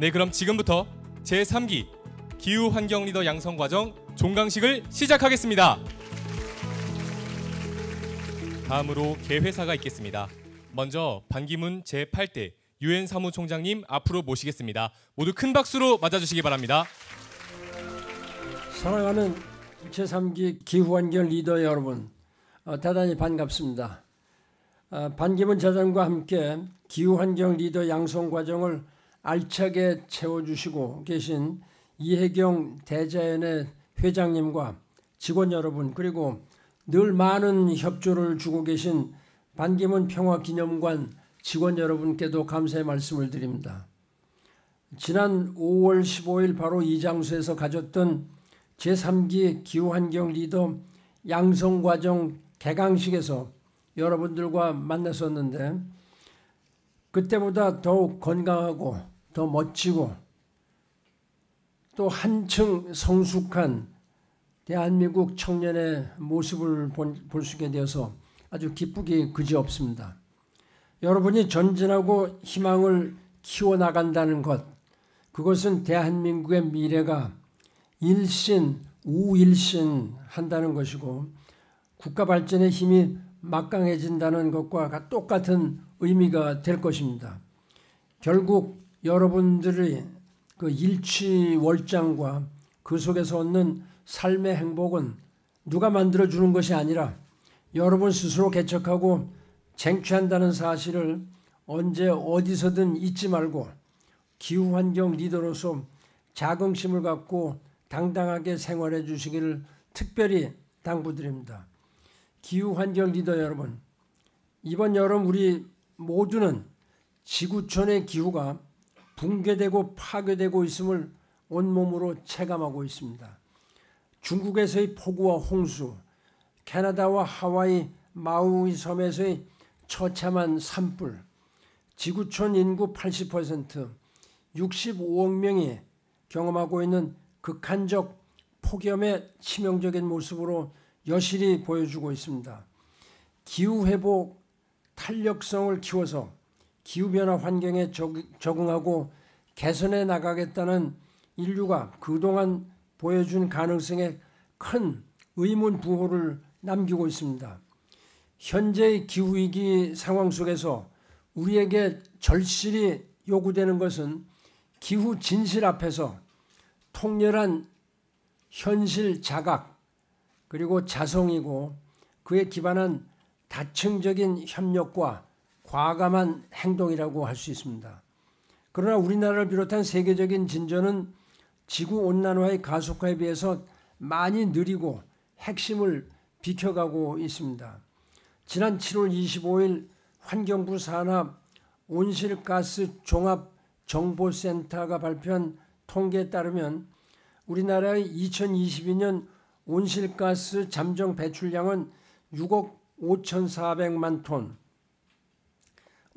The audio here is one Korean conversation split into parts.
네, 그럼 지금부터 제3기 기후 환경 리더 양성 과정 종강식을 시작하겠습니다. 다음으로 개회사가 있겠습니다. 먼저 반기문 제8대 유엔 사무총장님 앞으로 모시겠습니다. 모두 큰 박수로 맞아주시기 바랍니다. 사랑하는 제3기 기후환경 리더 여러분, 어, 대단히 반갑습니다. 어, 반기문 재단과 함께 기후환경 리더 양성 과정을 알차게 채워주시고 계신 이혜경 대자연의 회장님과 직원 여러분 그리고 늘 많은 협조를 주고 계신 반기문 평화기념관 직원 여러분께도 감사의 말씀을 드립니다. 지난 5월 15일 바로 이 장소에서 가졌던 제3기 기후환경 리더 양성과정 개강식에서 여러분들과 만났었는데 그때보다 더욱 건강하고 더 멋지고 또 한층 성숙한 대한민국 청년의 모습을 볼 수 있게 되어서 아주 기쁘게 그지없습니다. 여러분이 전진하고 희망을 키워나간다는 것, 그것은 대한민국의 미래가 일신, 우일신 한다는 것이고 국가 발전의 힘이 막강해진다는 것과 똑같은 의미가 될 것입니다. 결국 여러분들의 그 일취월장과 그 속에서 얻는 삶의 행복은 누가 만들어 주는 것이 아니라 여러분 스스로 개척하고 쟁취한다는 사실을 언제 어디서든 잊지 말고 기후 환경 리더로서 자긍심을 갖고 당당하게 생활해 주시기를 특별히 당부드립니다. 기후 환경 리더 여러분, 이번 여름 우리 모두는 지구촌의 기후가 붕괴되고 파괴되고 있음을 온몸으로 체감하고 있습니다. 중국에서의 폭우와 홍수, 캐나다와 하와이 마우이 섬에서의 처참한 산불, 지구촌 인구 80%, 65억 명이 경험하고 있는 극한적 폭염의 치명적인 모습으로 여실히 보여주고 있습니다. 기후 회복 탄력성을 키워서 기후변화 환경에 적응하고 개선해 나가겠다는 인류가 그동안 보여준 가능성에 큰 의문 부호를 남기고 있습니다. 현재의 기후위기 상황 속에서 우리에게 절실히 요구되는 것은 기후 진실 앞에서 통렬한 현실 자각 그리고 자성이고 그에 기반한 다층적인 협력과 과감한 행동이라고 할 수 있습니다. 그러나 우리나라를 비롯한 세계적인 진전은 지구 온난화의 가속화에 비해서 많이 느리고 핵심을 비켜가고 있습니다. 지난 7월 25일 환경부 산하 온실가스 종합 정보센터가 발표한 통계에 따르면 우리나라의 2022년 온실가스 잠정 배출량은 6억 5,400만 톤,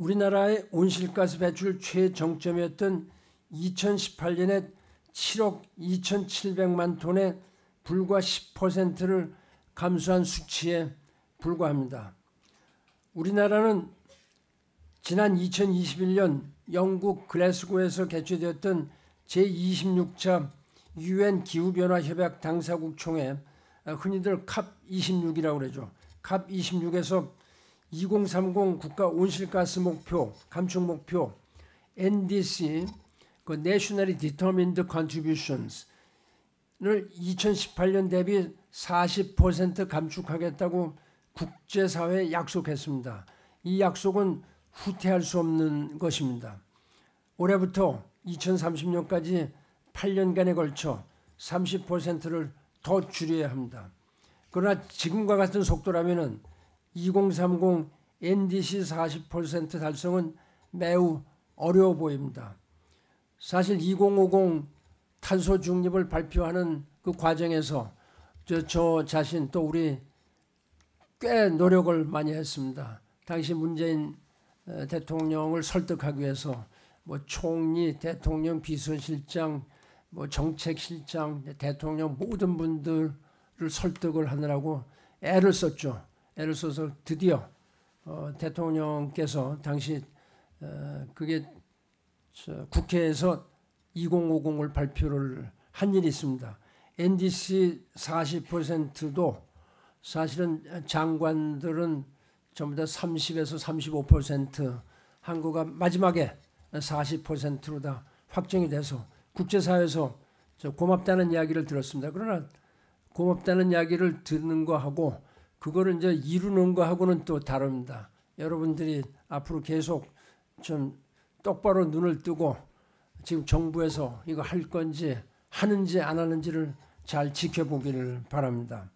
우리나라의 온실가스 배출 최정점이었던 2018년에 7억 2,700만 톤의 불과 10%를 감소한 수치에 불과합니다. 우리나라는 지난 2021년 영국 글래스고에서 개최되었던 제26차 유엔 기후변화 협약 당사국 총회 어, 흔히들 COP26이라고 그러죠. COP26에서 2030 국가 온실가스 목표 감축 목표 NDC 그 Nationally Determined Contributions를 2018년 대비 40% 감축하겠다고 국제사회에 약속했습니다. 이 약속은 후퇴할 수 없는 것입니다. 올해부터 2030년까지 8년간에 걸쳐 30%를 더 줄여야 합니다. 그러나 지금과 같은 속도라면 2030 NDC 40% 달성은 매우 어려워 보입니다. 사실 2050 탄소 중립을 발표하는 그 과정에서 저, 저 자신 또 우리 꽤 노력을 많이 했습니다. 당시 문재인 어, 대통령을 설득하기 위해서 뭐 총리, 대통령 비서실장, 뭐 정책실장, 대통령 모든 분들을 설득을 하느라고 애를 썼죠. 예를 들어서 드디어 어, 대통령께서 당시 어, 그게 국회에서 2050을 발표를 한 일이 있습니다. NDC 40%도 사실은 장관들은 전부 다 30에서 35% 한국가 마지막에 40%로 다 확정이 돼서 국제사회에서 고맙다는 이야기를 들었습니다. 그러나 고맙다는 이야기를 듣는 거하고 그거를 이제 이루는 거하고는 또 다릅니다. 여러분들이 앞으로 계속 좀 똑바로 눈을 뜨고 지금 정부에서 이거 할 건지 하는지 안 하는지를 잘 지켜보기를 바랍니다.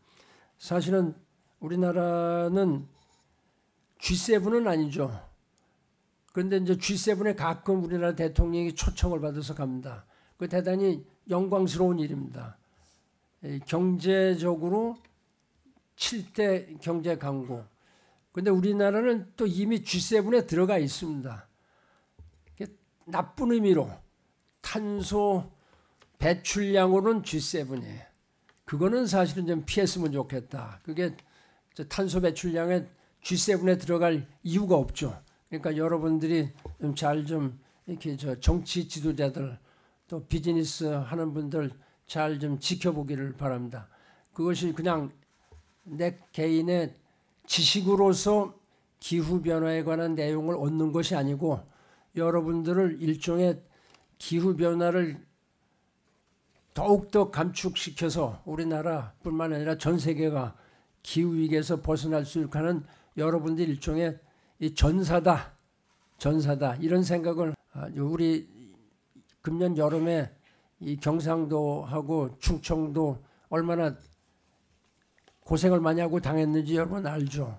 사실은 우리나라는 G7은 아니죠. 그런데 이제 G7에 가끔 우리나라 대통령이 초청을 받아서 갑니다. 그 대단히 영광스러운 일입니다. 경제적으로 7대 경제 강국. 근데 우리나라는 또 이미 G7에 들어가 있습니다. 나쁜 의미로 탄소 배출량으로는 G7이에요. 그거는 사실은 좀 피했으면 좋겠다. 그게 탄소 배출량에 G7에 들어갈 이유가 없죠. 그러니까 여러분들이 좀 잘좀 좀 이렇게 저 정치 지도자들 또 비즈니스 하는 분들 잘 좀 지켜보기를 바랍니다. 그것이 그냥 내 개인의 지식으로서 기후 변화에 관한 내용을 얻는 것이 아니고 여러분들을 일종의 기후 변화를 더욱더 감축시켜서 우리나라뿐만 아니라 전 세계가 기후 위기에서 벗어날 수 있게 하는 여러분들 일종의 전사다, 전사다 이런 생각을 아, 우리 금년 여름에 이 경상도하고 충청도 얼마나 고생을 많이 하고 당했는지 여러분 알죠?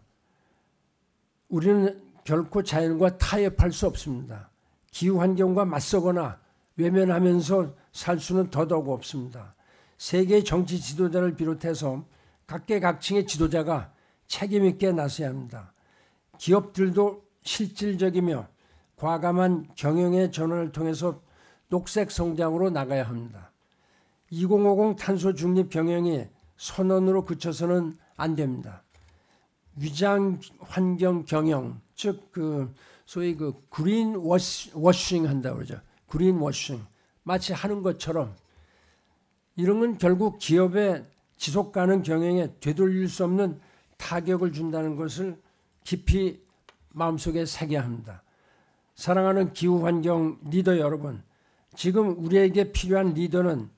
우리는 결코 자연과 타협할 수 없습니다. 기후 환경과 맞서거나 외면하면서 살 수는 더더욱 없습니다. 세계 정치 지도자를 비롯해서 각계각층의 지도자가 책임 있게 나서야 합니다. 기업들도 실질적이며 과감한 경영의 전환을 통해서 녹색 성장으로 나가야 합니다. 2050 탄소 중립 경영이 선언으로 그쳐서는 안 됩니다. 위장 환경 경영, 즉 그 소위 그 그린 워싱 한다고 그러죠. 그린 워싱. 마치 하는 것처럼 이런 건 결국 기업의 지속 가능 경영에 되돌릴 수 없는 타격을 준다는 것을 깊이 마음속에 새겨야 합니다. 사랑하는 기후 환경 리더 여러분, 지금 우리에게 필요한 리더는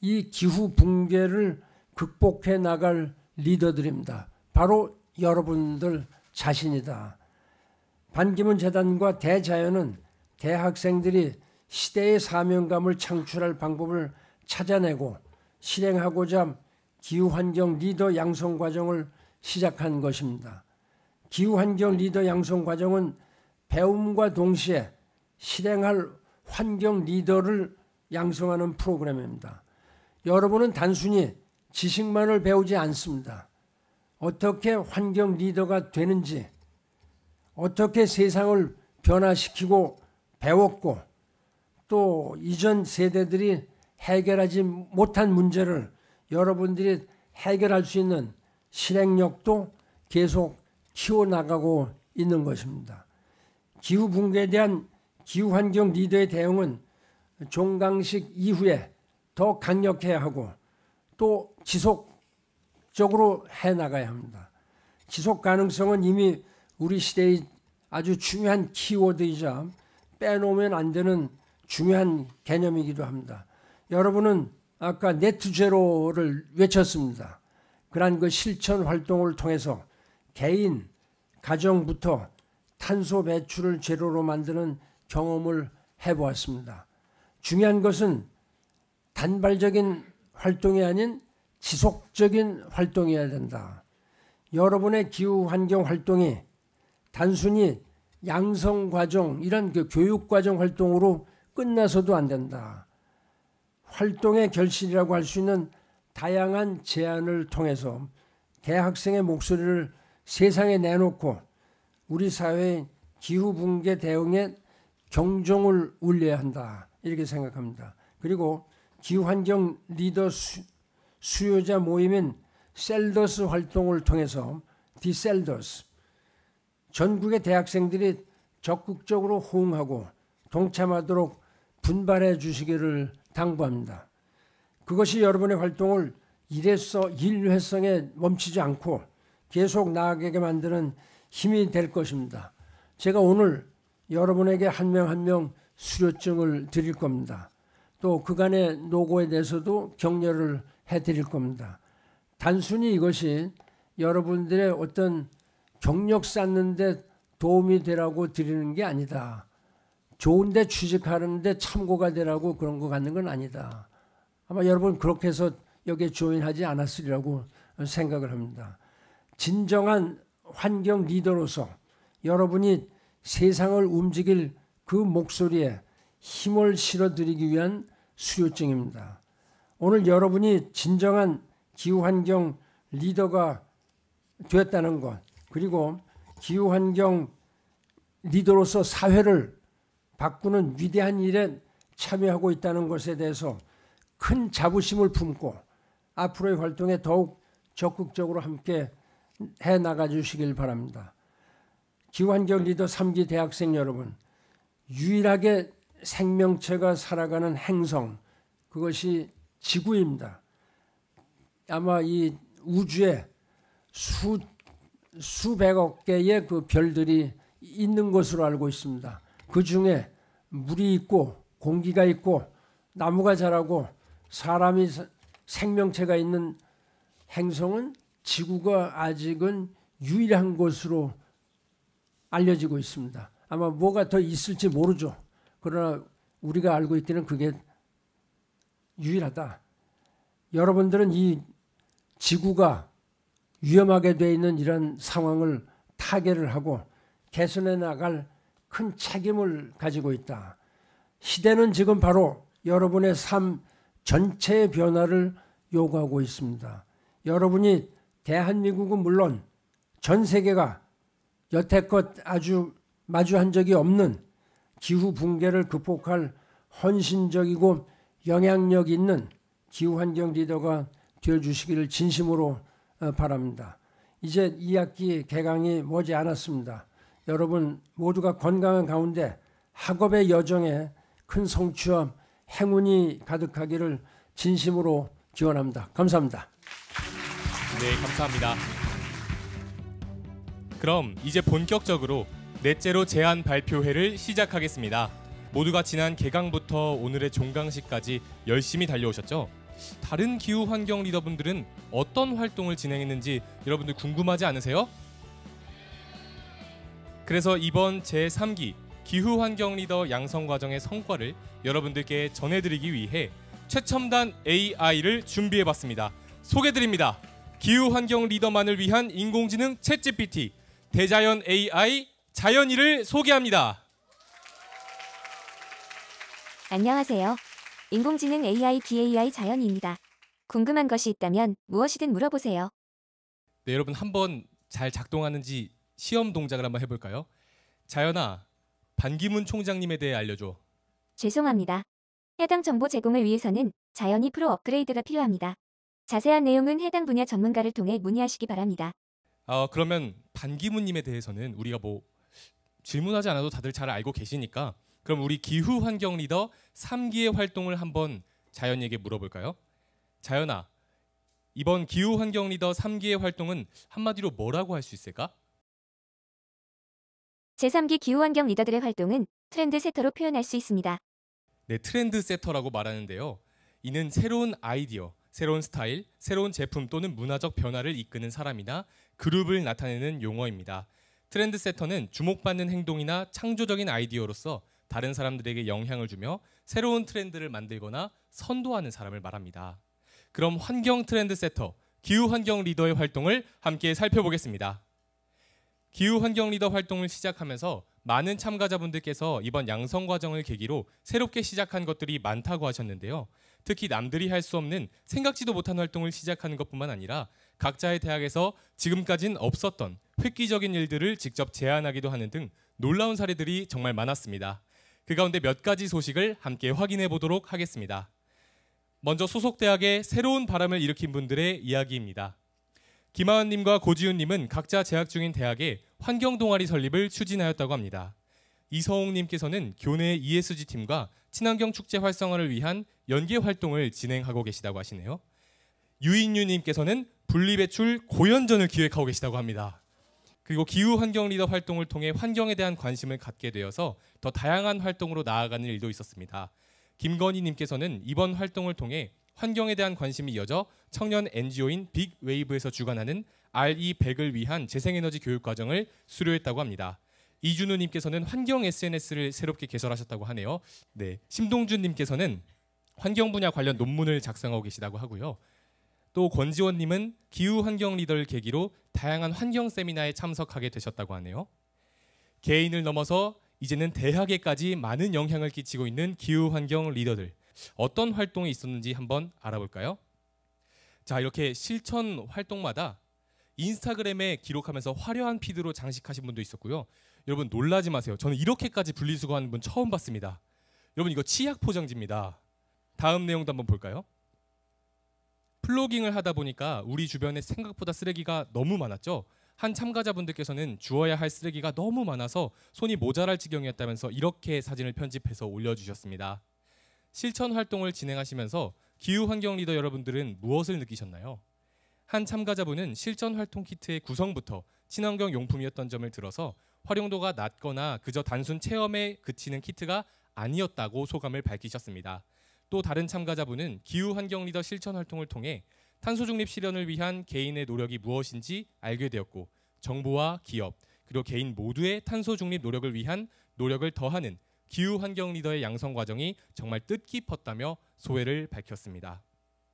이 기후 붕괴를 극복해 나갈 리더들입니다. 바로 여러분들 자신이다. 반기문 재단과 대자연은 대학생들이 시대의 사명감을 창출할 방법을 찾아내고 실행하고자 기후환경 리더 양성 과정을 시작한 것입니다. 기후환경 리더 양성 과정은 배움과 동시에 실행할 환경 리더를 양성하는 프로그램입니다. 여러분은 단순히 지식만을 배우지 않습니다. 어떻게 환경 리더가 되는지, 어떻게 세상을 변화시키고 배웠고, 또 이전 세대들이 해결하지 못한 문제를 여러분들이 해결할 수 있는 실행력도 계속 키워나가고 있는 것입니다. 기후 붕괴에 대한 기후 환경 리더의 대응은 종강식 이후에 더 강력해야 하고 또 지속적으로 해 나가야 합니다. 지속 가능성은 이미 우리 시대의 아주 중요한 키워드이자 빼놓으면 안 되는 중요한 개념이기도 합니다. 여러분은 아까 네트 제로를 외쳤습니다. 그러한 그 실천 활동을 통해서 개인, 가정부터 탄소 배출을 제로로 만드는 경험을 해보았습니다. 중요한 것은 단발적인 활동이 아닌 지속적인 활동이어야 된다. 여러분의 기후 환경 활동이 단순히 양성 과정 이런 그 교육 과정 활동으로 끝나서도 안 된다. 활동의 결실이라고 할 수 있는 다양한 제안을 통해서 대학생의 목소리를 세상에 내놓고 우리 사회의 기후 붕괴 대응에 경종을 울려야 한다. 이렇게 생각합니다. 그리고 기후환경 리더 수, 수요자 모임인 셀더스 활동을 통해서 디셀더스 전국의 대학생들이 적극적으로 호응하고 동참하도록 분발해 주시기를 당부합니다. 그것이 여러분의 활동을 일회서, 일회성에 멈추지 않고 계속 나아가게 만드는 힘이 될 것입니다. 제가 오늘 여러분에게 한 명 한 명 수료증을 드릴 겁니다. 또 그간의 노고에 대해서도 격려를 해드릴 겁니다. 단순히 이것이 여러분들의 어떤 경력 쌓는데 도움이 되라고 드리는 게 아니다. 좋은데 취직하는데 참고가 되라고 그런 거 갖는 건 아니다. 아마 여러분 그렇게 해서 여기에 조인하지 않았으리라고 생각을 합니다. 진정한 환경 리더로서 여러분이 세상을 움직일 그 목소리에 힘을 실어드리기 위한 수요증입니다. 오늘 여러분이 진정한 기후환경 리더가 되었다는 것, 그리고 기후환경 리더로서 사회를 바꾸는 위대한 일에 참여하고 있다는 것에 대해서 큰 자부심을 품고 앞으로의 활동에 더욱 적극적으로 함께 해 나가 주시길 바랍니다. 기후환경 리더 3기 대학생 여러분, 유일하게 생명체가 살아가는 행성 그것이 지구입니다. 아마 이 우주에 수 수백억 개의 그 별들이 있는 것으로 알고 있습니다. 그 중에 물이 있고 공기가 있고 나무가 자라고 사람이 생명체가 있는 행성은 지구가 아직은 유일한 것으로 알려지고 있습니다. 아마 뭐가 더 있을지 모르죠. 그러나 우리가 알고 있기는 그게 유일하다. 여러분들은 이 지구가 위험하게 돼 있는 이런 상황을 타개를 하고 개선해 나갈 큰 책임을 가지고 있다. 시대는 지금 바로 여러분의 삶 전체의 변화를 요구하고 있습니다. 여러분이 대한민국은 물론 전 세계가 여태껏 아주 마주한 적이 없는 기후 붕괴를 극복할 헌신적이고 영향력 있는 기후 환경 리더가 되어 주시기를 진심으로 어, 바랍니다. 이제 2학기 개강이 머지 않았습니다. 여러분 모두가 건강한 가운데 학업의 여정에 큰 성취와 행운이 가득하기를 진심으로 기원합니다. 감사합니다. 네, 감사합니다. 그럼 이제 본격적으로 넷째로 제안 발표회를 시작하겠습니다. 모두가 지난 개강부터 오늘의 종강식까지 열심히 달려오셨죠? 다른 기후 환경 리더분들은 어떤 활동을 진행했는지 여러분들 궁금하지 않으세요? 그래서 이번 제3기 기후 환경 리더 양성 과정의 성과를 여러분들께 전해드리기 위해 최첨단 AI를 준비해봤습니다. 소개드립니다. 기후 환경 리더만을 위한 인공지능 채 g p t 대자연 AI 자연이를 소개합니다. 안녕하세요. 인공지능 AI BAI 자연이입니다. 궁금한 것이 있다면 무엇이든 물어보세요. 네, 여러분 한번 잘 작동하는지 시험 동작을 한번 해볼까요? 자연아, 반기문 총장님에 대해 알려줘. 죄송합니다. 해당 정보 제공을 위해서는 자연이 프로 업그레이드가 필요합니다. 자세한 내용은 해당 분야 전문가를 통해 문의하시기 바랍니다. 어, 그러면 반기문님에 대해서는 우리가 뭐 질문하지 않아도 다들 잘 알고 계시니까 그럼 우리 기후 환경 리더 3기의 활동을 한번 자연에게 물어볼까요? 자연아, 이번 기후 환경 리더 3기의 활동은 한마디로 뭐라고 할 수 있을까? 제3기 기후 환경 리더들의 활동은 트렌드 세터로 표현할 수 있습니다. 네, 트렌드 세터라고 말하는데요. 이는 새로운 아이디어, 새로운 스타일, 새로운 제품 또는 문화적 변화를 이끄는 사람이나 그룹을 나타내는 용어입니다. 트렌드세터는 주목받는 행동이나 창조적인 아이디어로서 다른 사람들에게 영향을 주며 새로운 트렌드를 만들거나 선도하는 사람을 말합니다. 그럼 환경 트렌드세터, 기후환경 리더의 활동을 함께 살펴보겠습니다. 기후환경 리더 활동을 시작하면서 많은 참가자분들께서 이번 양성 과정을 계기로 새롭게 시작한 것들이 많다고 하셨는데요. 특히 남들이 할 수 없는 생각지도 못한 활동을 시작하는 것뿐만 아니라 각자의 대학에서 지금까진 없었던 획기적인 일들을 직접 제안하기도 하는 등 놀라운 사례들이 정말 많았습니다. 그 가운데 몇 가지 소식을 함께 확인해 보도록 하겠습니다. 먼저 소속 대학에 새로운 바람을 일으킨 분들의 이야기입니다. 김하은님과 고지훈님은 각자 재학 중인 대학에 환경 동아리 설립을 추진하였다고 합니다. 이서홍님께서는 교내 ESG 팀과 친환경 축제 활성화를 위한 연계 활동을 진행하고 계시다고 하시네요. 유인유님께서는 분리배출 고연전을 기획하고 계시다고 합니다. 그리고 기후 환경 리더 활동을 통해 환경에 대한 관심을 갖게 되어서 더 다양한 활동으로 나아가는 일도 있었습니다. 김건희 님께서는 이번 활동을 통해 환경에 대한 관심이 이어져 청년 NGO인 빅웨이브에서 주관하는 RE100을 위한 재생에너지 교육 과정을 수료했다고 합니다. 이준우 님께서는 환경 SNS를 새롭게 개설하셨다고 하네요. 네. 심동준 님께서는 환경 분야 관련 논문을 작성하고 계시다고 하고요. 또 권지원님은 기후 환경 리더를 계기로 다양한 환경 세미나에 참석하게 되셨다고 하네요. 개인을 넘어서 이제는 대학에까지 많은 영향을 끼치고 있는 기후 환경 리더들 어떤 활동이 있었는지 한번 알아볼까요? 자 이렇게 실천 활동마다 인스타그램에 기록하면서 화려한 피드로 장식하신 분도 있었고요. 여러분 놀라지 마세요. 저는 이렇게까지 분리수거하는 분 처음 봤습니다. 여러분 이거 치약 포장지입니다. 다음 내용도 한번 볼까요? 플로깅을 하다 보니까 우리 주변에 생각보다 쓰레기가 너무 많았죠. 한 참가자분들께서는 주어야 할 쓰레기가 너무 많아서 손이 모자랄 지경이었다면서 이렇게 사진을 편집해서 올려주셨습니다. 실천 활동을 진행하시면서 기후 환경 리더 여러분들은 무엇을 느끼셨나요? 한 참가자분은 실전 활동 키트의 구성부터 친환경 용품이었던 점을 들어서 활용도가 낮거나 그저 단순 체험에 그치는 키트가 아니었다고 소감을 밝히셨습니다. 또 다른 참가자분은 기후 환경 리더 실천 활동을 통해 탄소 중립 실현을 위한 개인의 노력이 무엇인지 알게 되었고 정부와 기업 그리고 개인 모두의 탄소 중립 노력을 위한 노력을 더하는 기후 환경 리더의 양성 과정이 정말 뜻깊었다며 소회를 밝혔습니다.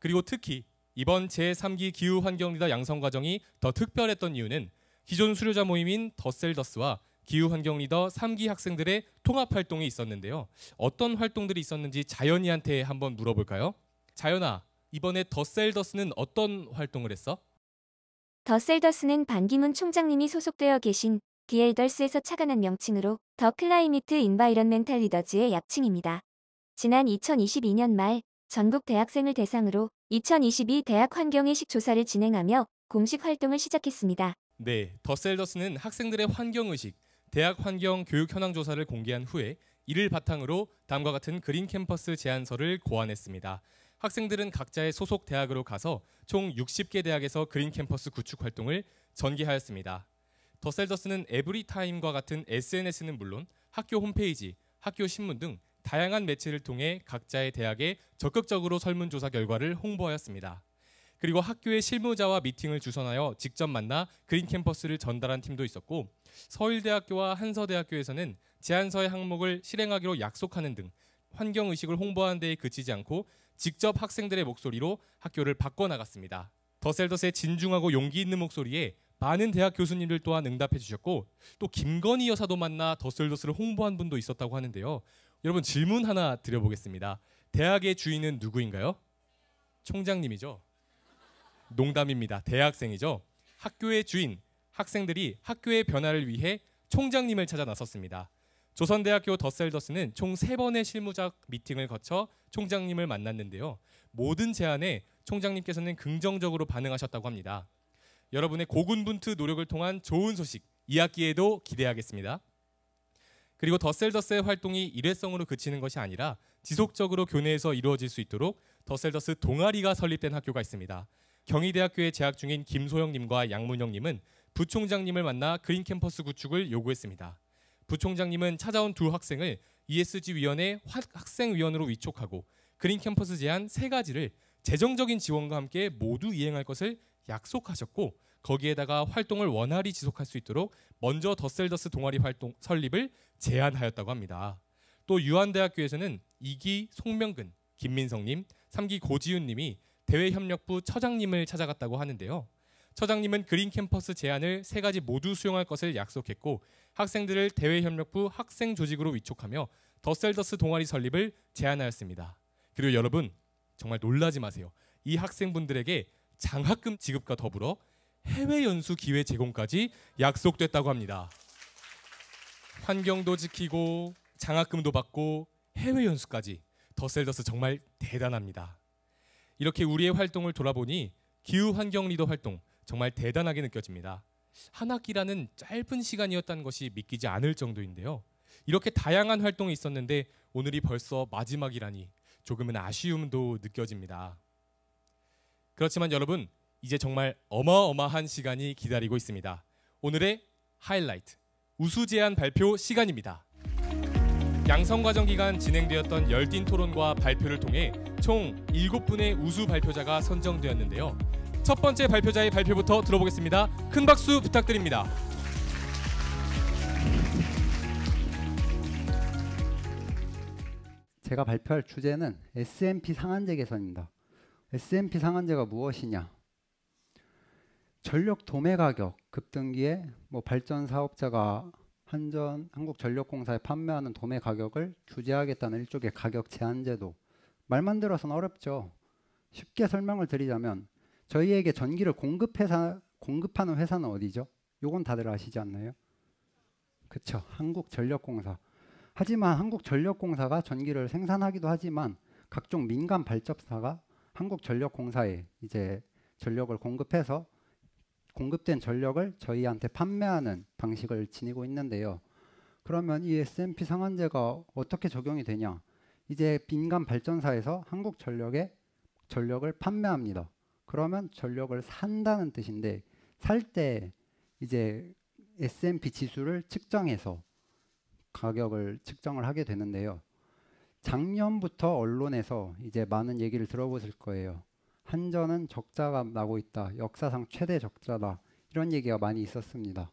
그리고 특히 이번 제3기 기후 환경 리더 양성 과정이 더 특별했던 이유는 기존 수료자 모임인 더셀더스와 기후환경 리더 3기 학생들의 통합 활동이 있었는데요. 어떤 활동들이 있었는지 자연이한테 한번 물어볼까요? 자연아, 이번에 더셀더스는 어떤 활동을 했어? 더셀더스는 반기문 총장님이 소속되어 계신 디엘더스에서 착안한 명칭으로 더 클라이미트 인바이런멘탈 리더즈의 약칭입니다. 지난 2022년 말 전국 대학생을 대상으로 2022 대학 환경의식 조사를 진행하며 공식 활동을 시작했습니다. 네, 더셀더스는 학생들의 환경의식, 대학 환경 교육 현황 조사를 공개한 후에 이를 바탕으로 다음과 같은 그린 캠퍼스 제안서를 고안했습니다. 학생들은 각자의 소속 대학으로 가서 총 60개 대학에서 그린 캠퍼스 구축 활동을 전개하였습니다. 더셀더스는 에브리타임과 같은 SNS는 물론 학교 홈페이지, 학교 신문 등 다양한 매체를 통해 각자의 대학에 적극적으로 설문조사 결과를 홍보하였습니다. 그리고 학교의 실무자와 미팅을 주선하여 직접 만나 그린 캠퍼스를 전달한 팀도 있었고 서일대학교와 한서대학교에서는 제안서의 항목을 실행하기로 약속하는 등 환경 의식을 홍보하는 데에 그치지 않고 직접 학생들의 목소리로 학교를 바꿔 나갔습니다. 더셀더셀 진중하고 용기 있는 목소리에 많은 대학 교수님들 또한 응답해 주셨고 또 김건희 여사도 만나 더셀더스를 홍보한 분도 있었다고 하는데요. 여러분 질문 하나 드려보겠습니다. 대학의 주인은 누구인가요? 총장님이죠. 농담입니다. 대학생이죠. 학교의 주인 학생들이 학교의 변화를 위해 총장님을 찾아 나섰습니다. 조선대학교 더셀더스는 총3번의 실무자 미팅을 거쳐 총장님을 만났는데요. 모든 제안에 총장님께서는 긍정적으로 반응하셨다고 합니다. 여러분의 고군분투 노력을 통한 좋은 소식 2학기에도 기대하겠습니다. 그리고 더셀더스의 활동이 일회성으로 그치는 것이 아니라 지속적으로 교내에서 이루어질 수 있도록 더셀더스 동아리가 설립된 학교가 있습니다. 경희대학교에 재학 중인 김소영님과 양문영님은 부총장님을 만나 그린 캠퍼스 구축을 요구했습니다. 부총장님은 찾아온 두 학생을 ESG 위원회 학생 위원으로 위촉하고 그린 캠퍼스 제안 세 가지를 재정적인 지원과 함께 모두 이행할 것을 약속하셨고 거기에다가 활동을 원활히 지속할 수 있도록 먼저 더셀더스 동아리 활동 설립을 제안하였다고 합니다. 또 유한대학교에서는 2기 송명근, 김민성님, 3기 고지윤님이 대외협력부 처장님을 찾아갔다고 하는데요. 처장님은 그린 캠퍼스 제안을 세 가지 모두 수용할 것을 약속했고 학생들을 대외협력부 학생 조직으로 위촉하며 더셀더스 동아리 설립을 제안하였습니다. 그리고 여러분 정말 놀라지 마세요. 이 학생분들에게 장학금 지급과 더불어 해외 연수 기회 제공까지 약속됐다고 합니다. 환경도 지키고 장학금도 받고 해외 연수까지 더셀더스 정말 대단합니다. 이렇게 우리의 활동을 돌아보니 기후 환경 리더 활동, 정말 대단하게 느껴집니다. 한 학기라는 짧은 시간이었다는 것이 믿기지 않을 정도인데요. 이렇게 다양한 활동이 있었는데 오늘이 벌써 마지막이라니 조금은 아쉬움도 느껴집니다. 그렇지만 여러분, 이제 정말 어마어마한 시간이 기다리고 있습니다. 오늘의 하이라이트 우수 제안 발표 시간입니다. 양성 과정 기간 진행되었던 열띤 토론과 발표를 통해 총 7분의 우수 발표자가 선정되었는데요. 첫 번째 발표자의 발표부터 들어보겠습니다. 큰 박수 부탁드립니다. 제가 발표할 주제는 S&P 상한제 개선입니다. S&P 상한제가 무엇이냐? 전력 도매 가격 급등기에 뭐 발전 사업자가 한전 한국전력공사에 판매하는 도매 가격을 규제하겠다는 일종의 가격 제한 제도. 말만 들어서는 어렵죠. 쉽게 설명을 드리자면 저희에게 전기를 공급회사, 공급하는 회사는 어디죠? 요건 다들 아시지 않나요? 그쵸. 한국전력공사. 하지만 한국전력공사가 전기를 생산하기도 하지만 각종 민간 발전사가 한국전력공사에 이제 전력을 공급해서 공급된 전력을 저희한테 판매하는 방식을 지니고 있는데요. 그러면 이 S&P m 상한제가 어떻게 적용이 되냐? 이제 민간 발전사에서 한국전력에 전력을 판매합니다. 그러면 전력을 산다는 뜻인데 살 때 이제 S&P 지수를 측정해서 가격을 측정을 하게 되는데요. 작년부터 언론에서 이제 많은 얘기를 들어보실 거예요. 한전은 적자가 나고 있다. 역사상 최대 적자다. 이런 얘기가 많이 있었습니다.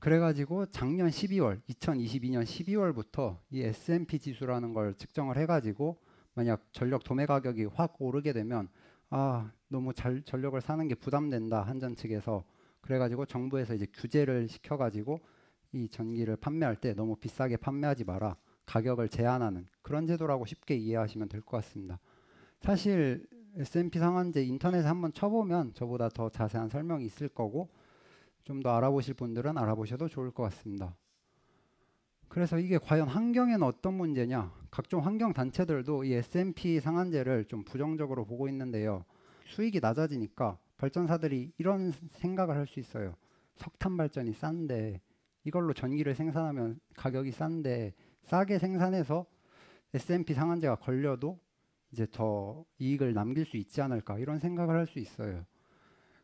그래가지고 작년 12월, 2022년 12월부터 이 S&P 지수라는 걸 측정을 해가지고 만약 전력 도매 가격이 확 오르게 되면 아 너무 뭐 잘, 전력을 사는 게 부담된다 한전 측에서 그래가지고 정부에서 이제 규제를 시켜가지고 이 전기를 판매할 때 너무 비싸게 판매하지 마라 가격을 제한하는 그런 제도라고 쉽게 이해하시면 될 것 같습니다. 사실 S&P 상한제 인터넷에 한번 쳐보면 저보다 더 자세한 설명이 있을 거고 좀 더 알아보실 분들은 알아보셔도 좋을 것 같습니다. 그래서 이게 과연 환경에는 어떤 문제냐? 각종 환경 단체들도 이 S&P 상한제를 좀 부정적으로 보고 있는데요. 수익이 낮아지니까 발전사들이 이런 생각을 할 수 있어요. 석탄 발전이 싼데 이걸로 전기를 생산하면 가격이 싼데 싸게 생산해서 S&P 상한제가 걸려도 이제 더 이익을 남길 수 있지 않을까 이런 생각을 할 수 있어요.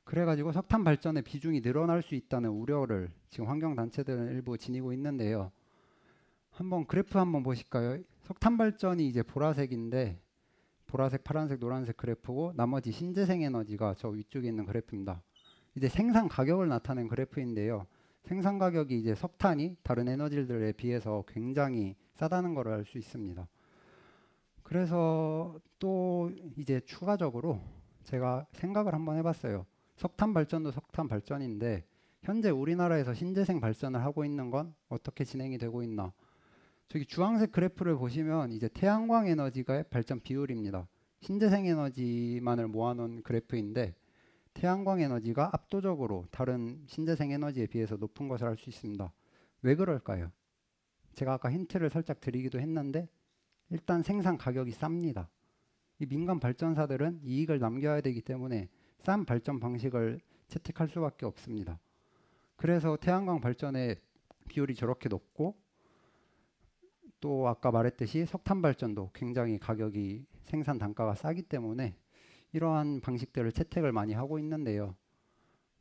그래가지고 석탄 발전의 비중이 늘어날 수 있다는 우려를 지금 환경 단체들은 일부 지니고 있는데요. 한번 그래프 한번 보실까요? 석탄 발전이 이제 보라색인데 보라색, 파란색, 노란색 그래프고 나머지 신재생 에너지가 저 위쪽에 있는 그래프입니다. 이제 생산 가격을 나타낸 그래프인데요. 생산 가격이 이제 석탄이 다른 에너지들에 비해서 굉장히 싸다는 걸알수 있습니다. 그래서 또 이제 추가적으로 제가 생각을 한번 해봤어요. 석탄 발전도 석탄 발전인데 현재 우리나라에서 신재생 발전을 하고 있는 건 어떻게 진행이 되고 있나 저기 주황색 그래프를 보시면 이제 태양광 에너지가 발전 비율입니다. 신재생 에너지만을 모아놓은 그래프인데 태양광 에너지가 압도적으로 다른 신재생 에너지에 비해서 높은 것을 알 수 있습니다. 왜 그럴까요? 제가 아까 힌트를 살짝 드리기도 했는데 일단 생산 가격이 쌉니다. 이 민간 발전사들은 이익을 남겨야 되기 때문에 싼 발전 방식을 채택할 수밖에 없습니다. 그래서 태양광 발전의 비율이 저렇게 높고 또 아까 말했듯이 석탄 발전도 굉장히 가격이 생산 단가가 싸기 때문에 이러한 방식들을 채택을 많이 하고 있는데요.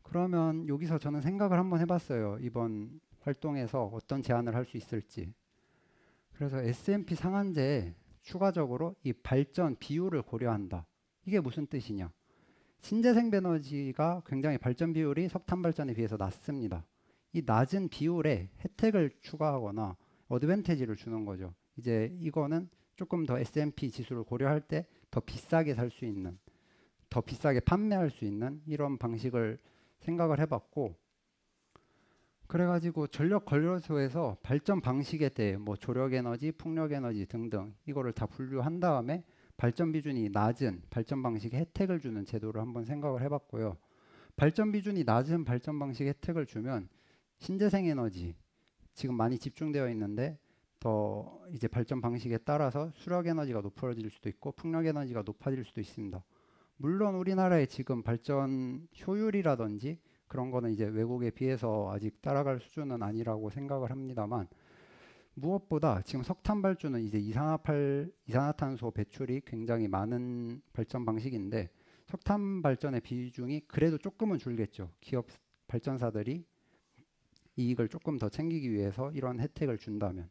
그러면 여기서 저는 생각을 한번 해봤어요. 이번 활동에서 어떤 제안을 할 수 있을지. 그래서 S&P 상한제에 추가적으로 이 발전 비율을 고려한다. 이게 무슨 뜻이냐? 신재생 에너지가 굉장히 발전 비율이 석탄 발전에 비해서 낮습니다. 이 낮은 비율에 혜택을 추가하거나 어드밴테지를 주는 거죠. 이제 이거는 조금 더 S&P 지수를 고려할 때 더 비싸게 살 수 있는, 더 비싸게 판매할 수 있는 이런 방식을 생각을 해봤고, 그래가지고 전력 거료소에서 발전 방식에 대해 뭐 조력 에너지, 풍력 에너지 등등 이거를 다 분류한 다음에 발전 비준이 낮은 발전 방식에 혜택을 주는 제도를 한번 생각을 해봤고요. 발전 비준이 낮은 발전 방식 혜택을 주면 신재생 에너지 지금 많이 집중되어 있는데 더 이제 발전 방식에 따라서 수력 에너지가 높아질 수도 있고 풍력 에너지가 높아질 수도 있습니다. 물론 우리나라의 지금 발전 효율이라든지 그런 거는 이제 외국에 비해서 아직 따라갈 수준은 아니라고 생각을 합니다만 무엇보다 지금 석탄 발주는 이제 이산화탄소 배출이 굉장히 많은 발전 방식인데 석탄 발전의 비중이 그래도 조금은 줄겠죠. 기업 발전사들이 이익을 조금 더 챙기기 위해서 이런 혜택을 준다면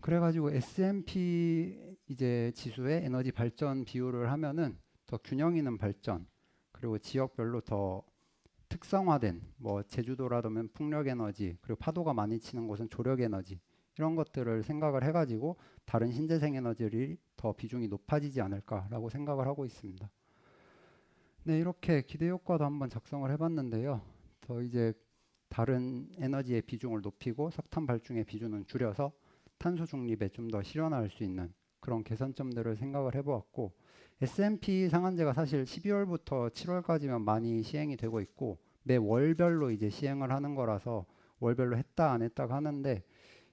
그래가지고 S&P 이제 지수의 에너지 발전 비율을 하면은 더 균형 있는 발전 그리고 지역별로 더 특성화된 뭐 제주도라면 풍력 에너지 그리고 파도가 많이 치는 곳은 조력 에너지 이런 것들을 생각을 해가지고 다른 신재생 에너지를 더 비중이 높아지지 않을까라고 생각을 하고 있습니다. 네 이렇게 기대 효과도 한번 작성을 해봤는데요. 더 이제 다른 에너지의 비중을 높이고 석탄 발중의 비중은 줄여서 탄소 중립에 좀 더 실현할 수 있는 그런 개선점들을 생각을 해보았고 S&P 상한제가 사실 12월부터 7월까지만 많이 시행이 되고 있고 매 월별로 이제 시행을 하는 거라서 월별로 했다 안 했다가 하는데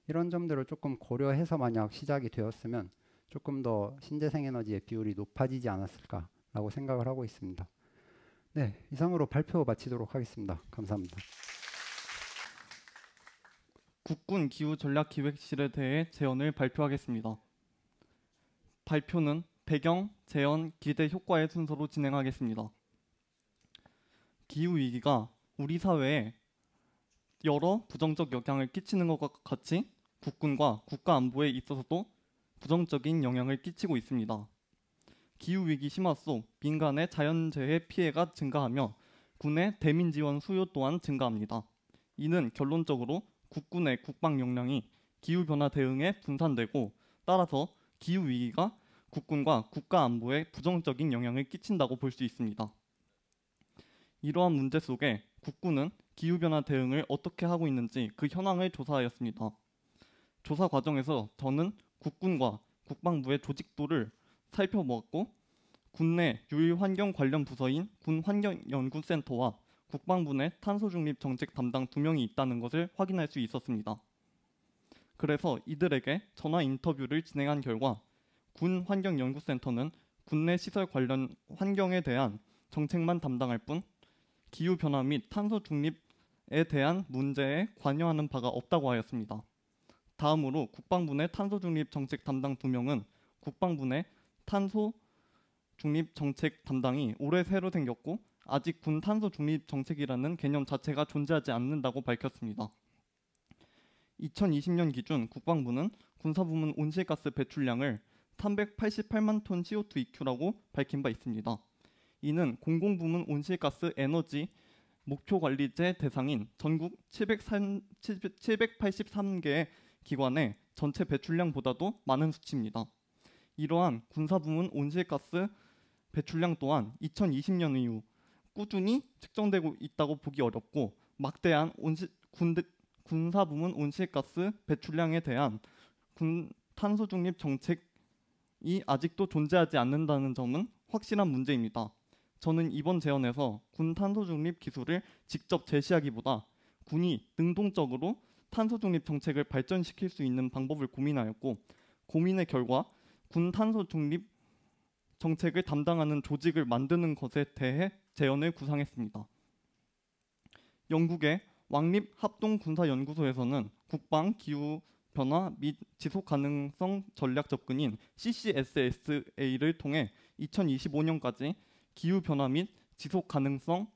이런 점들을 조금 고려해서 만약 시작이 되었으면 조금 더 신재생 에너지의 비율이 높아지지 않았을까라고 생각을 하고 있습니다. 네, 이상으로 발표 마치도록 하겠습니다. 감사합니다. 국군 기후 전략 기획실에 대해 제언을 발표하겠습니다. 발표는 배경, 제언, 기대 효과의 순서로 진행하겠습니다. 기후 위기가 우리 사회에 여러 부정적 영향을 끼치는 것과 같이 국군과 국가 안보에 있어서도 부정적인 영향을 끼치고 있습니다. 기후 위기 심화 속 민간의 자연재해 피해가 증가하며 군의 대민 지원 수요 또한 증가합니다. 이는 결론적으로 국군의 국방 역량이 기후 변화 대응에 분산되고 따라서 기후 위기가 국군과 국가 안보에 부정적인 영향을 끼친다고 볼 수 있습니다. 이러한 문제 속에 국군은 기후 변화 대응을 어떻게 하고 있는지 그 현황을 조사하였습니다. 조사 과정에서 저는 국군과 국방부의 조직도를 살펴보았고 군내 유일 환경 관련 부서인 군 환경연구센터와 국방부 내 탄소 중립 정책 담당 두 명이 있다는 것을 확인할 수 있었습니다. 그래서 이들에게 전화 인터뷰를 진행한 결과 군 환경연구센터는 군내 시설 관련 환경에 대한 정책만 담당할 뿐 기후 변화 및 탄소 중립에 대한 문제에 관여하는 바가 없다고 하였습니다. 다음으로 국방부 내 탄소 중립 정책 담당 두 명은 국방부 내 탄소 중립 정책 담당이 올해 새로 생겼고 아직 군 탄소 중립 정책이라는 개념 자체가 존재하지 않는다고 밝혔습니다. 2020년 기준 국방부는 군사부문 온실가스 배출량을 388만 톤 CO2eq라고 밝힌 바 있습니다. 이는 공공부문 온실가스 에너지 목표 관리제 대상인 전국 7 8 3개 기관의 전체 배출량보다도 많은 수치입니다. 이러한 군사부문 온실가스 배출량 또한 2020년 이후 꾸준히 측정되고 있다고 보기 어렵고 막대한 온실, 군대, 군사 부문 온실가스 배출량에 대한 군 탄소 중립 정책이 아직도 존재하지 않는다는 점은 확실한 문제입니다. 저는 이번 제언에서 군 탄소 중립 기술을 직접 제시하기보다 군이 능동적으로 탄소 중립 정책을 발전시킬 수 있는 방법을 고민하였고 고민의 결과 군 탄소 중립 정책을 담당하는 조직을 만드는 것에 대해 재현을 구상했습니다. 영국의 왕립 합동 군사 연구소에서는 국방 기후 변화 및 지속 가능성 전략 접근인 CCSSA를 통해 2025년까지 기후 변화 및 지속 가능성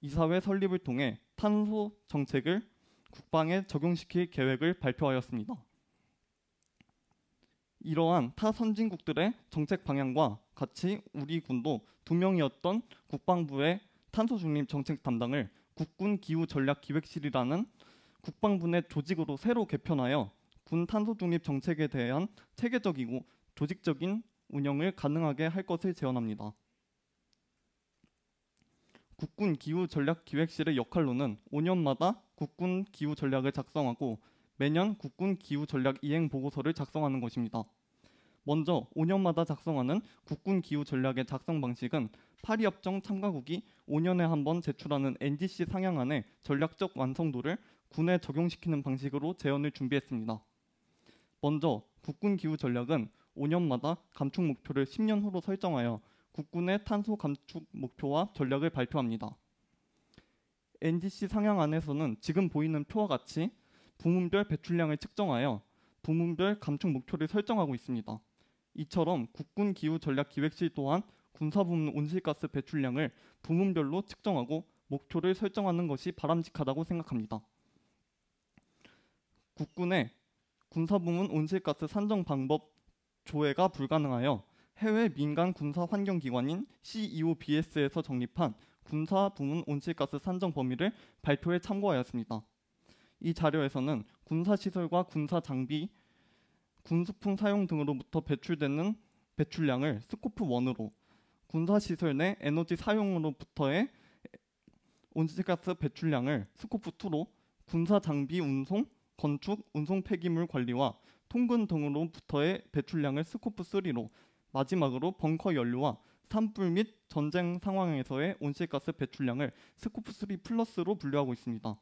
이사회 설립을 통해 탄소 정책을 국방에 적용시킬 계획을 발표하였습니다. 이러한 타 선진국들의 정책 방향과 같이 우리 군도 두 명이었던 국방부의 탄소 중립 정책 담당을 국군 기후 전략 기획실이라는 국방부 내 조직으로 새로 개편하여 군 탄소 중립 정책에 대한 체계적이고 조직적인 운영을 가능하게 할 것을 제언합니다. 국군 기후 전략 기획실의 역할로는 5년마다 국군 기후 전략을 작성하고 매년 국군 기후 전략 이행 보고서를 작성하는 것입니다. 먼저 5년마다 작성하는 국군 기후 전략의 작성 방식은 파리 협정 참가국이 5년에 한 번 제출하는 NDC 상향안의 전략적 완성도를 군에 적용시키는 방식으로 재현을 준비했습니다. 먼저 국군 기후 전략은 5년마다 감축 목표를 10년 후로 설정하여 국군의 탄소 감축 목표와 전략을 발표합니다. NDC 상향안에서는 지금 보이는 표와 같이 부문별 배출량을 측정하여 부문별 감축 목표를 설정하고 있습니다. 이처럼 국군 기후 전략 기획실 또한 군사부문 온실가스 배출량을 부문별로 측정하고 목표를 설정하는 것이 바람직하다고 생각합니다. 국군의 군사부문 온실가스 산정 방법 조회가 불가능하여 해외 민간 군사 환경기관인 CEOBS에서 정립한 군사부문 온실가스 산정 범위를 발표에 참고하였습니다. 이 자료에서는 군사 시설과 군사 장비, 군수품 사용 등으로부터 배출되는 배출량을 스코프 1으로 군사 시설 내 에너지 사용으로부터의 온실가스 배출량을 스코프 2로 군사 장비 운송, 건축, 운송 폐기물 관리와 통근 등으로부터의 배출량을 스코프 3로 마지막으로 벙커 연료와 산불 및 전쟁 상황에서의 온실가스 배출량을 스코프 3 플러스로 분류하고 있습니다.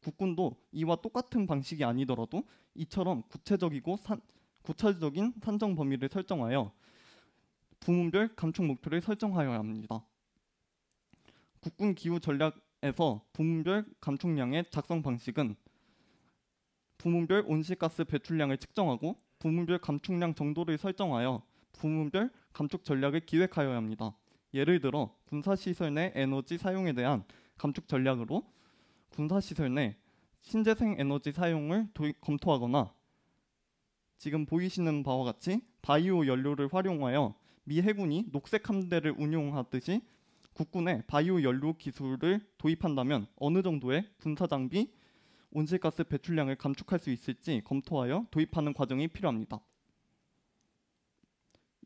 국군도 이와 똑같은 방식이 아니더라도 이처럼 구체적이고 산, 구체적인 산정 범위를 설정하여 부문별 감축 목표를 설정하여야 합니다. 국군 기후 전략에서 부문별 감축량의 작성 방식은 부문별 온실가스 배출량을 측정하고 부문별 감축량 정도를 설정하여 부문별 감축 전략을 기획하여야 합니다. 예를 들어 군사시설 내 에너지 사용에 대한 감축 전략으로 군사시설 내 신재생 에너지 사용을 도입, 검토하거나 지금 보이시는 바와 같이 바이오 연료를 활용하여 미 해군이 녹색 함대를 운용하듯이 국군의 바이오 연료 기술을 도입한다면 어느 정도의 군사 장비 온실가스 배출량을 감축할 수 있을지 검토하여 도입하는 과정이 필요합니다.